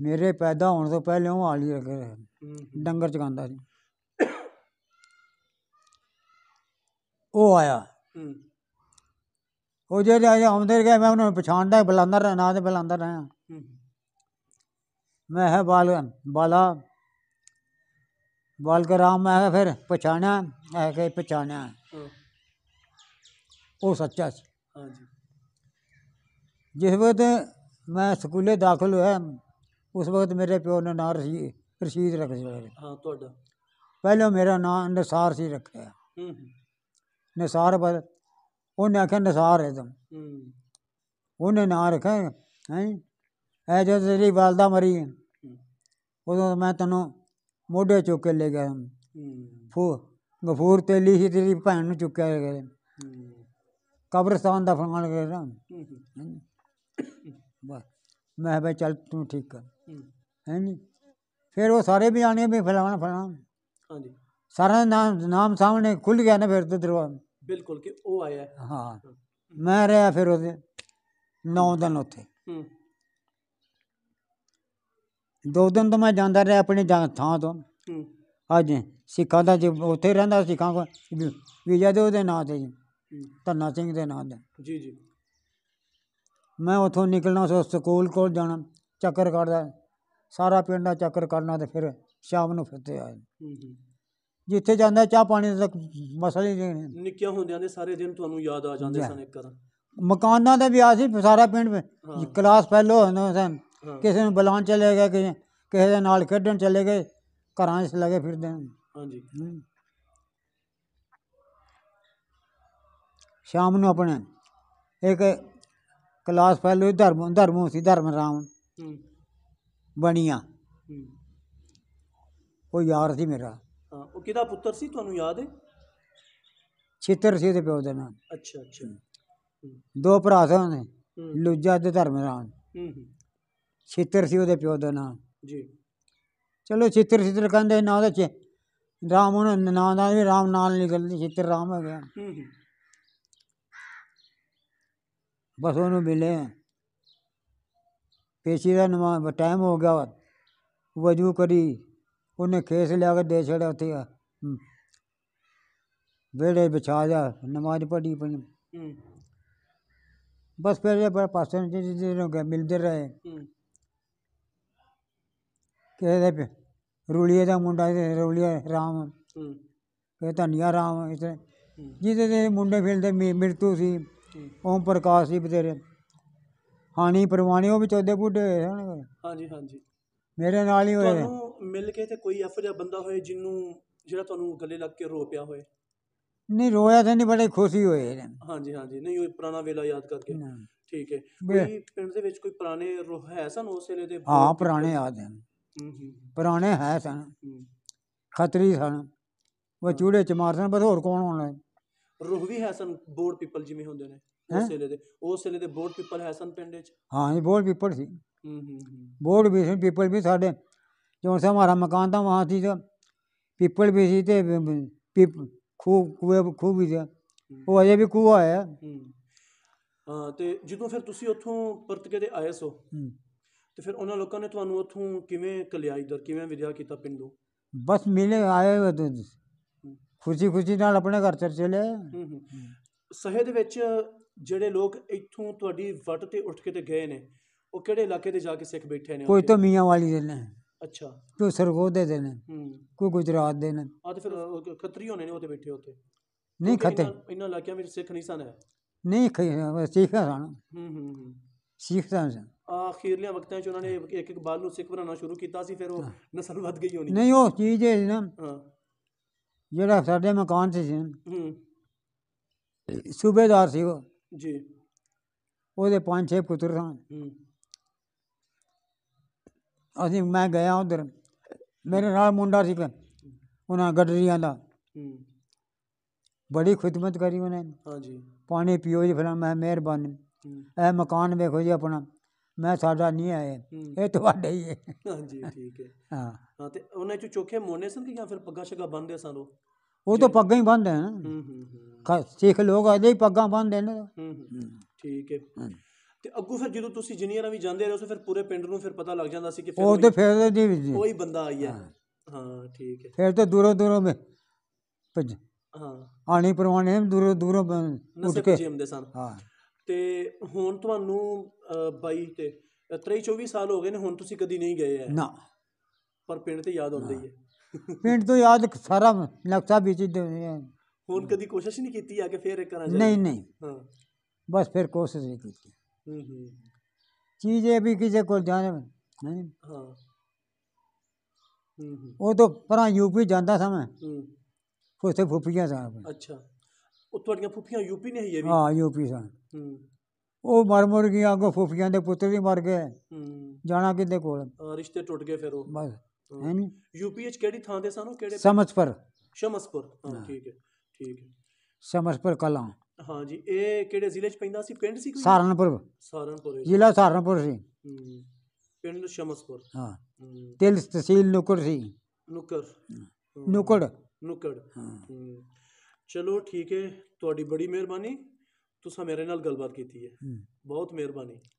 [SPEAKER 2] ਮੇਰੇ ਪੈਦਾ ਹੋਣ ਤੋਂ ਪਹਿਲੇ ਉਹ ਹਾਲੀ ਰੱਖਿਆ ਹੂੰ, ਡੰਗਰ ਚਗਾਉਂਦਾ ਸੀ ਉਹ ਆਇਆ ਹੂੰ ਉਹ ਜਿਹੜਾ ਆਏ- ਆਉਂਦੇ ਗਏ ਮੈਂ ਉਹਨਾਂ ਨੂੰ ਪਛਾਣਦਾ ਬੁਲਾਉਂਦਾ ਰਿਹਾ ਨਾਂ ਤੇ ਬੁਲਾਉਂਦਾ ਰਿਹਾ ਮੈਂ ਹੈ ਬਾਲ ਬਾਲਾ ਬਾਲਕ ਰਾਮ ਮੈਂ ਫਿਰ ਪਛਾਣਿਆ ਐ ਕੇ ਪਛਾਣਿਆ ਉਹ ਸੱਚਾ ਸੀ ਹਾਂਜੀ ਜਿਸ ਵਕਤ ਮੈਂ ਸਕੂਲੇ ਦਾਖਲ ਹੋਇਆ ਉਸ ਵਕਤ ਮੇਰੇ ਪਿਓ ਨੇ ਨਾਂ ਰਸ਼ੀ ਰਸ਼ੀਦ ਰੱਖ ਦਿੱਤਾ ਹਾਂ ਤੁਹਾਡਾ ਪਹਿਲਾਂ ਮੇਰਾ ਨਾਂ ਨਸਾਰ ਸੀ ਰੱਖਿਆ ਹੂੰ ਹੂੰ ਨਸਾਰ ਬਦ ਉਹਨੇ ਆਖਿਆ ਨਸਾਰ ਹੈ ਤੁਮ ਉਹਨੇ ਨਾਂ ਰੱਖਿਆ ਹੈ ਐ ਜੋ ਤੇਰੀ ਵਾਲਦਾ ਮਰੀ ਉਦੋਂ ਮੈਂ ਤੈਨੂੰ ਮੋਢੇ ਚੁੱਕ ਕੇ ਲੈ ਗਿਆ ਫੂ ਗਫੂਰ ਤੇਲੀ ਹੀ ਤੇਰੀ ਭੈਣ ਨੂੰ ਚੁੱਕਿਆ ਗਿਆ ਕਬਰਸਤਾਨ ਦਾ ਫਰਮਾਨ ਕਰਦਾ ਬਸ ਮੈਂ ਬਈ ਚੱਲ ਤੂੰ ਠੀਕ ਕਰ ਹੈ ਨਹੀਂ ਫਿਰ ਉਹ ਸਾਰੇ ਵੀ ਆਣੇ ਵੀ ਫਲਾਣਾ ਫਲਾਣਾ ਹਾਂਜੀ ਸਾਰਾ ਨਾਮ ਨਾਮ ਸਾਹਮਣੇ ਖੁੱਲ ਗਿਆ ਨਾ ਫਿਰ ਤੇ ਦਰਵਾਜ਼ਾ
[SPEAKER 1] ਬਿਲਕੁਲ ਕਿ ਉਹ ਆਇਆ ਹਾਂ
[SPEAKER 2] ਮੈਂ ਰਿਹਾ ਫਿਰ ਉਹਦੇ 9 ਦਿਨ ਉੱਥੇ ਹੂੰ ਦੋ ਦਿਨ ਤੋਂ ਮੈਂ ਜਾਂਦਾ ਰਿਹਾ ਆਪਣੀ ਥਾਂ ਤੋਂ ਹੂੰ ਅੱਜ ਸਿੱਖਾਂ ਦਾ ਜੀ ਉੱਥੇ ਰਹਿੰਦਾ ਸਿੱਖਾਂ ਕੋਲ ਵੀ- ਵਿਜੇ ਦੇ ਉਹਦੇ ਨਾਂ ਤੇ ਜੀ ਧੰਨਾ ਸਿੰਘ ਦੇ ਨਾਂ ਤੇ ਜੀ ਜੀ ਮੈਂ ਉੱਥੋਂ ਨਿਕਲਣਾ ਸੋ ਸਕੂਲ ਕੋਲ ਜਾਣਾ ਚੱਕਰ ਕੱਢਦਾ ਸਾਰਾ ਪਿੰਡ ਦਾ ਚੱਕਰ ਕਰਨਾ ਤੇ ਫਿਰ ਸ਼ਾਮ ਨੂੰ ਫਿਰ ਤੇ ਆਇਆ ਹੂੰ ਹੂੰ ਜਿੱਥੇ ਜਾਂਦਾ ਚਾਹ ਪਾਣੀ ਦਾ ਮਸਲਾ ਹੀ ਨਹੀਂ
[SPEAKER 1] ਨਿੱਕਿਆ ਹੁੰਦਿਆਂ ਦੇ ਸਾਰੇ ਦਿਨ ਤੁਹਾਨੂੰ ਯਾਦ ਆ ਜਾਂਦੇ ਸਨ ਇੱਕ ਵਾਰ
[SPEAKER 2] ਮਕਾਨਾਂ ਦੇ ਵਿਆਹ ਸੀ ਸਾਰਾ ਪਿੰਡ ਵਿੱਚ ਕਲਾਸ ਫੈਲੋ ਹੁੰਦੇ ਸਨ ਕਿਸੇ ਨੂੰ ਬੁਲਾਉਣ ਚਲੇ ਗਏ ਕਿਸੇ ਦੇ ਨਾਲ ਖੇਡਣ ਚਲੇ ਗਏ ਘਰਾਂ 'ਚ ਲੱਗੇ ਫਿਰਦੇ
[SPEAKER 3] ਹਾਂਜੀ
[SPEAKER 2] ਸ਼ਾਮ ਨੂੰ ਆਪਣੇ ਇੱਕ ਕਲਾਸ ਫੈਲੋ ਧਰਮ ਧਰਮ ਸੀ ਧਰਮ ਰਾਮ ਬਣੀਆਂ ਉਹ ਯਾਰ ਸੀ ਮੇਰਾ
[SPEAKER 1] ਹਾਂ ਉਹ ਕਿਹਦਾ ਪੁੱਤਰ ਸੀ ਤੁਹਾਨੂੰ ਯਾਦ ਹੈ
[SPEAKER 2] ਛੇਤਰ ਸੀ ਉਹਦੇ ਪਿਓ ਦਾ ਨਾਮ ਅੱਛਾ ਅੱਛਾ ਦੋ ਭਰਾ ਸਨ ਉਹਦੇ ਲੁੱਜਾ ਤੇ ਧਰਮਰਾਜ ਹੂੰ ਹੂੰ ਛੇਤਰ ਸੀ ਉਹਦੇ ਪਿਓ ਦਾ ਨਾਮ ਜੀ ਚਲੋ ਸੀ ਤੇ ਕਹਿੰਦੇ ਨਾ ਉਹਦਾ ਚ ਰਾਮ ਉਹਨਾਂ ਨਾਮ ਦਾ ਵੀ ਰਾਮ ਨਾਲ ਨਿਕਲਦੀ ਛੇਤਰ ਰਾਮ ਹੋ ਗਿਆ ਹੂੰ ਹੂੰ ਬਸ ਉਹਨੂੰ ਮਿਲੇ ਪੇਸ਼ੀ ਦਾ ਨਮਾ ਟਾਈਮ ਹੋ ਗਿਆ ਵਜੂ ਕਰੀ ਉਹਨੇ ਕੇਸ ਲਿਆ ਕੇ ਦੇ ਛੜਿਆ ਉੱਥੇ ਆ, ਵਿਛਾ ਜਾ ਨਮਾਜ਼ ਪੜੀ ਪਈ ਬਸ ਫਿਰ ਇਹ ਬੜਾ ਪਾਸੇ ਨੂੰ ਜੀ ਜਿ- ਜਿਹਨੂੰ ਮਿਲਦੇ ਰਹੇ ਹੂੰ ਦੇ ਰੂਲੀਏ ਦਾ ਮੁੰਡਾ ਇਹ ਰਾਮ ਕਹੇ ਕਿਸੇ ਧਨੀਆ ਰਾਮ ਇਸ ਜਿਹਦੇ ਦੇ ਮੁੰਡੇ ਫਿਲਦੇ ਮਿਰਤੂ ਸੀ ਓਮ ਪ੍ਰਕਾਸ਼ ਸੀ ਬਤੇਰੇ ਹਾਨੀ ਪਰਵਾਣੀ ਉਹ ਵੀ ਚੌਦੇ ਬੁੱਢੇ ਹੋਏ ਹਾਂਜੀ ਹਾਂਜੀ ਮੇਰੇ ਨਾਲ ਹੀ ਹੋਏ ਤੁਹਾਨੂੰ
[SPEAKER 1] ਮਿਲ ਕੇ ਤੇ ਕੋਈ ਇਹੋ ਜਿਹਾ ਬੰਦਾ ਹੋਏ ਜਿੰਨੂੰ ਜਿਹੜਾ ਤੁਹਾਨੂੰ ਗੱਲੇ ਲੱਗ ਕੇ ਰੋ ਪਿਆ ਹੋਏ
[SPEAKER 2] ਨਹੀਂ ਰੋਇਆ ਤੇ ਨਹੀਂ ਬੜੇ ਖੁਸ਼ੀ ਹੋਏ
[SPEAKER 1] ਹਾਂਜੀ ਹਾਂਜੀ ਨਹੀਂ ਉਹ ਪੁਰਾਣਾ ਵੇਲਾ ਯਾਦ ਕਰਕੇ ਠੀਕ ਹੈ
[SPEAKER 2] ਕੋਈ
[SPEAKER 1] ਪਿੰਡ ਦੇ ਵਿੱਚ ਕੋਈ ਪੁਰਾਣੇ ਰੋਹ ਹੈ ਸਨ ਉਸ ਵੇਲੇ ਦੇ ਹਾਂ ਪੁਰਾਣੇ
[SPEAKER 2] ਆ ਜਾਂ ਪੁਰਾਣੇ ਹੈ ਸਨ ਖਤਰੀ ਸਨ ਉਹ ਚੂੜੇ ਚ ਮਾਰ ਸਨ ਬਸ ਹੋਰ ਕੌਣ ਹੋਣਾ ਹੈ?
[SPEAKER 1] ਰੋਹ ਵੀ ਹੈ ਸਨ ਬੋਰਡ ਪੀਪਲ ਜਿਵੇਂ ਹੁੰਦੇ ਨੇ ਉਸ ਵੇਲੇ ਦੇ ਉਸ ਵੇਲੇ ਦੇ ਬੋਰਡ ਪੀਪਲ ਹੈ ਸਨ ਪਿੰਡ ਵਿੱਚ
[SPEAKER 2] ਹਾਂ ਇਹ ਬੋਰਡ ਪੀਪਲ ਸੀ ਹੂੰ ਹੂੰ ਬੋਰਡ ਵੀ ਸਨ ਪੀਪਲ ਵੀ ਸਾਡੇ ਜੋਨ ਸੇ ਮਾਰਾ ਮਕਾਨ ਤਾਂ वहाँ ਸੀ ਤੇ ਪੀਪਲ ਵੀ ਸੀ ਤੇ ਪੀਪ खूब ਕੂਏ ਖੂਹ ਵੀ ਸੀ ਉਹ ਅਜੇ ਵੀ ਕੂਆ ਹੈ
[SPEAKER 1] ਹਾਂ ਤੇ ਜਦੋਂ ਫਿਰ ਤੁਸੀਂ ਉੱਥੋਂ ਪਰਤ ਕੇ ਤੇ ਆਏ ਸੋ ਤੇ ਫਿਰ ਉਹਨਾਂ ਲੋਕਾਂ ਨੇ ਤੁਹਾਨੂੰ ਉੱਥੋਂ ਕਿਵੇਂ ਕਲਿਆ ਇਧਰ ਕਿਵੇਂ ਵਿਦਿਆ ਕੀਤਾ ਪਿੰਡੋਂ
[SPEAKER 2] ਬਸ ਮਿਲੇ ਆਏ ਹੋਏ ਤੇ ਖੁਸ਼ੀ ਖੁਸ਼ੀ ਨਾਲ ਆਪਣੇ ਘਰ ਚਰ ਚਲੇ
[SPEAKER 1] ਹੂੰ ਸਹਿਦ ਵਿੱਚ ਜਿਹੜੇ ਲੋਕ ਇੱਥੋਂ ਤੁਹਾਡੀ ਵੱਟ ਤੇ ਉੱਠ ਕੇ ਤੇ ਗਏ ਨੇ ਉਹ ਕਿਹੜੇ ਇਲਾਕੇ ਤੇ ਜਾ ਕੇ ਸਿੱਖ ਬੈਠੇ ਨੇ ਕੋਈ ਤਾਂ ਮੀਆਂ ਵਾਲੀ ਦੇ ਨੇ ਅੱਛਾ
[SPEAKER 2] ਕੋਈ ਸਰਗੋਦੇ ਦੇ ਨੇ ਹੂੰ ਕੋਈ ਗੁਜਰਾਤ ਦੇ ਨੇ
[SPEAKER 1] ਆ ਤੇ ਫਿਰ ਖੱਤਰੀ ਹੋਣੇ ਨੇ ਉਹ ਤੇ ਬੈਠੇ ਉੱਥੇ ਨਹੀਂ ਖੱਤੇ ਇਹਨਾਂ- ਇਹਨਾਂ ਇਲਾਕਿਆਂ ਵਿੱਚ ਸਿੱਖ ਨਹੀਂ ਸਨ ਹੈ
[SPEAKER 2] ਨਹੀਂ ਖ- ਸਿੱਖ ਸਨ ਹੂੰ ਹੂੰ ਹੂੰ ਸਿੱਖ ਸਨ
[SPEAKER 1] ਆਖਿਰਲੇ ਵਕਤਾਂ 'ਚ ਉਹਨਾਂ ਨੇ ਇੱਕ ਇੱਕ ਬਾਲ ਨੂੰ ਸਿੱਖ ਬਣਾਉਣਾ ਸ਼ੁਰੂ ਕੀਤਾ ਸੀ ਫਿਰ ਉਹ ਨਸਲ ਵੱਧ ਗਈ ਹੋਣੀ ਨਹੀਂ ਉਹ ਚੀਜ਼ ਹੈ ਨਾ ਹਾਂ
[SPEAKER 2] ਜਿਹੜਾ ਸਾਡੇ ਮਕਾਨ 'ਚ ਸੀ ਹੂੰ ਸੂਬੇਦਾਰ ਸੀ ਉਹ ਜੀ ਉਹਦੇ ਪੰਜ ਛੇ ਪੁੱਤਰ ਸਨ ਹੂੰ ਅਸੀਂ ਮੈਂ ਗਿਆ ਉਧਰ ਮੇਰੇ ਨਾਲ ਮੁੰਡਾ ਸੀ ਉਹਨਾਂ ਗੱਡਰੀਆਂ ਦਾ ਬੜੀ ਖਿਦਮਤ ਕਰੀ ਉਹਨੇ ਹਾਂਜੀ ਪਾਣੀ ਪੀਓ ਜੀ ਫਿਰ ਮੈਂ ਮਿਹਰਬਾਨ ਇਹ ਮਕਾਨ ਵੇਖੋ ਜੀ ਆਪਣਾ ਮੈਂ ਸਾਡਾ ਨਹੀਂ ਆਏ ਇਹ ਤੁਹਾਡਾ ਹੀ ਹੈ ਹਾਂਜੀ
[SPEAKER 1] ਠੀਕ ਹੈ ਹਾਂ ਹਾਂ ਤੇ ਉਹਨੇ ਚ ਚੋਖੇ ਮੋਨੇ ਸਨ ਕਿ ਜਾਂ ਫਿਰ ਪੱਗਾ ਸ਼ਗਾ ਬੰਨਦੇ ਸਨ ਉਹ
[SPEAKER 2] ਉਹ ਤਾਂ ਪੱਗਾਂ ਹੀ ਬੰਨਦੇ ਹਨ ਹੂੰ ਹੂੰ ਹੂੰ। ਸਿੱਖ ਲੋਕ ਅਜੇ ਹੀ ਪੱਗਾਂ ਬੰਨਦੇ ਨੇ
[SPEAKER 1] ਹੂੰ ਹੂੰ ਠੀਕ ਹੈ ਤੇ ਅੱਗੂ ਫਿਰ ਜਦੋਂ ਤੁਸੀਂ ਜੂਨੀਅਰਾਂ ਵੀ ਜਾਂਦੇ ਰਹੇ ਉਸ ਫਿਰ ਪੂਰੇ ਪਿੰਡ ਨੂੰ ਫਿਰ ਪਤਾ ਲੱਗ ਜਾਂਦਾ ਸੀ ਕਿ ਉਹ ਤੇ ਫਿਰ ਵੀ ਜੀ ਕੋਈ ਬੰਦਾ ਆਈ ਹੈ ਹਾਂ ਠੀਕ ਹੈ ਫਿਰ
[SPEAKER 2] ਤੇ ਦੂਰੋਂ ਦੂਰੋਂ ਮੈਂ ਪੰਜ ਹਾਂ ਆਣੀ ਪਰਵਾਣੇ ਦੂਰੋਂ ਦੂਰੋਂ ਉੱਠ ਕੇ ਜੀ
[SPEAKER 1] ਹੁੰਦੇ ਸਨ ਹਾਂ ਤੇ ਹੁਣ ਤੁਹਾਨੂੰ 22 ਤੇ 23 24 ਸਾਲ ਹੋ ਗਏ ਨੇ ਹੁਣ ਤੁਸੀਂ ਕਦੀ ਨਹੀਂ ਗਏ ਹੈ ਨਾ ਪਰ ਪਿੰਡ ਤੇ ਯਾਦ ਆਉਂਦੀ ਹੈ
[SPEAKER 2] ਪਿੰਡ ਤੋਂ ਯਾਦ ਸਾਰਾ ਨਕਸ਼ਾ ਵਿੱਚ
[SPEAKER 1] ਹੁਣ ਕਦੀ ਕੋਸ਼ਿਸ਼ ਨਹੀਂ ਕੀਤੀ ਆ ਕਿ ਫੇਰ ਇੱਕ ਕਰਾਂ ਨਹੀਂ ਨਹੀਂ ਹਾਂ
[SPEAKER 2] ਬਸ ਫਿਰ ਕੋਸ਼ਿਸ਼ ਨਹੀਂ ਕੀਤੀ चीज़ ਵੀ ਕਿਸੇ ਕੋਲ ਜਾਣ ਨਹੀਂ
[SPEAKER 1] ਹਾਂ ਹੂੰ
[SPEAKER 2] ਉਹ ਤਾਂ ਪਰਾਂ ਯੂਪੀ ਜਾਂਦਾ ਸਾਂ ਮੈਂ ਹੂੰ ਉੱਥੇ ਫੁੱਫੀਆਂ ਸਾਂ
[SPEAKER 1] ਅੱਛਾ ਉਹ ਤੁਹਾਡੀਆਂ ਫੁੱਫੀਆਂ ਯੂਪੀ ਨੇ ਹੀ ਇਹ ਵੀ ਹਾਂ ਯੂਪੀ ਸਨ ਹੂੰ
[SPEAKER 2] ਉਹ ਮਰ ਗਈ ਆ ਅੱਗੋਂ ਫੁੱਫੀਆਂ ਦੇ ਪੁੱਤਰ ਵੀ ਮਰ ਗਏ ਹੂੰ ਜਾਣਾ ਕਿਹਦੇ ਕੋਲ
[SPEAKER 1] ਰਿਸ਼ਤੇ ਟੁੱਟ ਗਏ ਫਿਰ ਉਹ ਬਸ ਹੈ ਨਹੀਂ ਯੂਪੀ ਚ ਕਿਹੜੀ ਥਾਂ ਦੇ ਸਾਨੂੰ ਕਿਹੜੇ ਸਮਸਪੁਰ ਸ਼ਮਸਪੁਰ ਹਾਂ ਠੀਕ ਹੈ ਠੀਕ ਹੈ
[SPEAKER 2] ਸਮਸਪੁਰ ਕਲਾਂ
[SPEAKER 1] ਹਾਂਜੀ ਇਹ ਕਿਹੜੇ ਜ਼ਿਲ੍ਹੇ 'ਚ ਪੈਂਦਾ ਸੀ ਪਿੰਡ ਸੀ ਕੋਈ ਸਹਾਰਨਪੁਰ ਸਹਾਰਨਪੁਰ ਜ਼ਿਲ੍ਹਾ ਸਹਾਰਨਪੁਰ ਸੀ ਪਿੰਡ ਸ਼ਮਸਪੁਰ ਹਾਂ ਹੂੰ। ਤਿਲ
[SPEAKER 2] ਤਹਿਸੀਲ ਨੁਕੜ ਸੀ
[SPEAKER 1] ਨੁਕਰ ਨੁਕੜ ਨੁਕੜ ਚਲੋ ਠੀਕ ਹੈ ਤੁਹਾਡੀ ਬੜੀ ਮਿਹਰਬਾਨੀ ਤੁਸੀਂ ਮੇਰੇ ਨਾਲ ਗੱਲਬਾਤ ਕੀਤੀ ਹੈ ਬਹੁਤ ਮਿਹਰਬਾਨੀ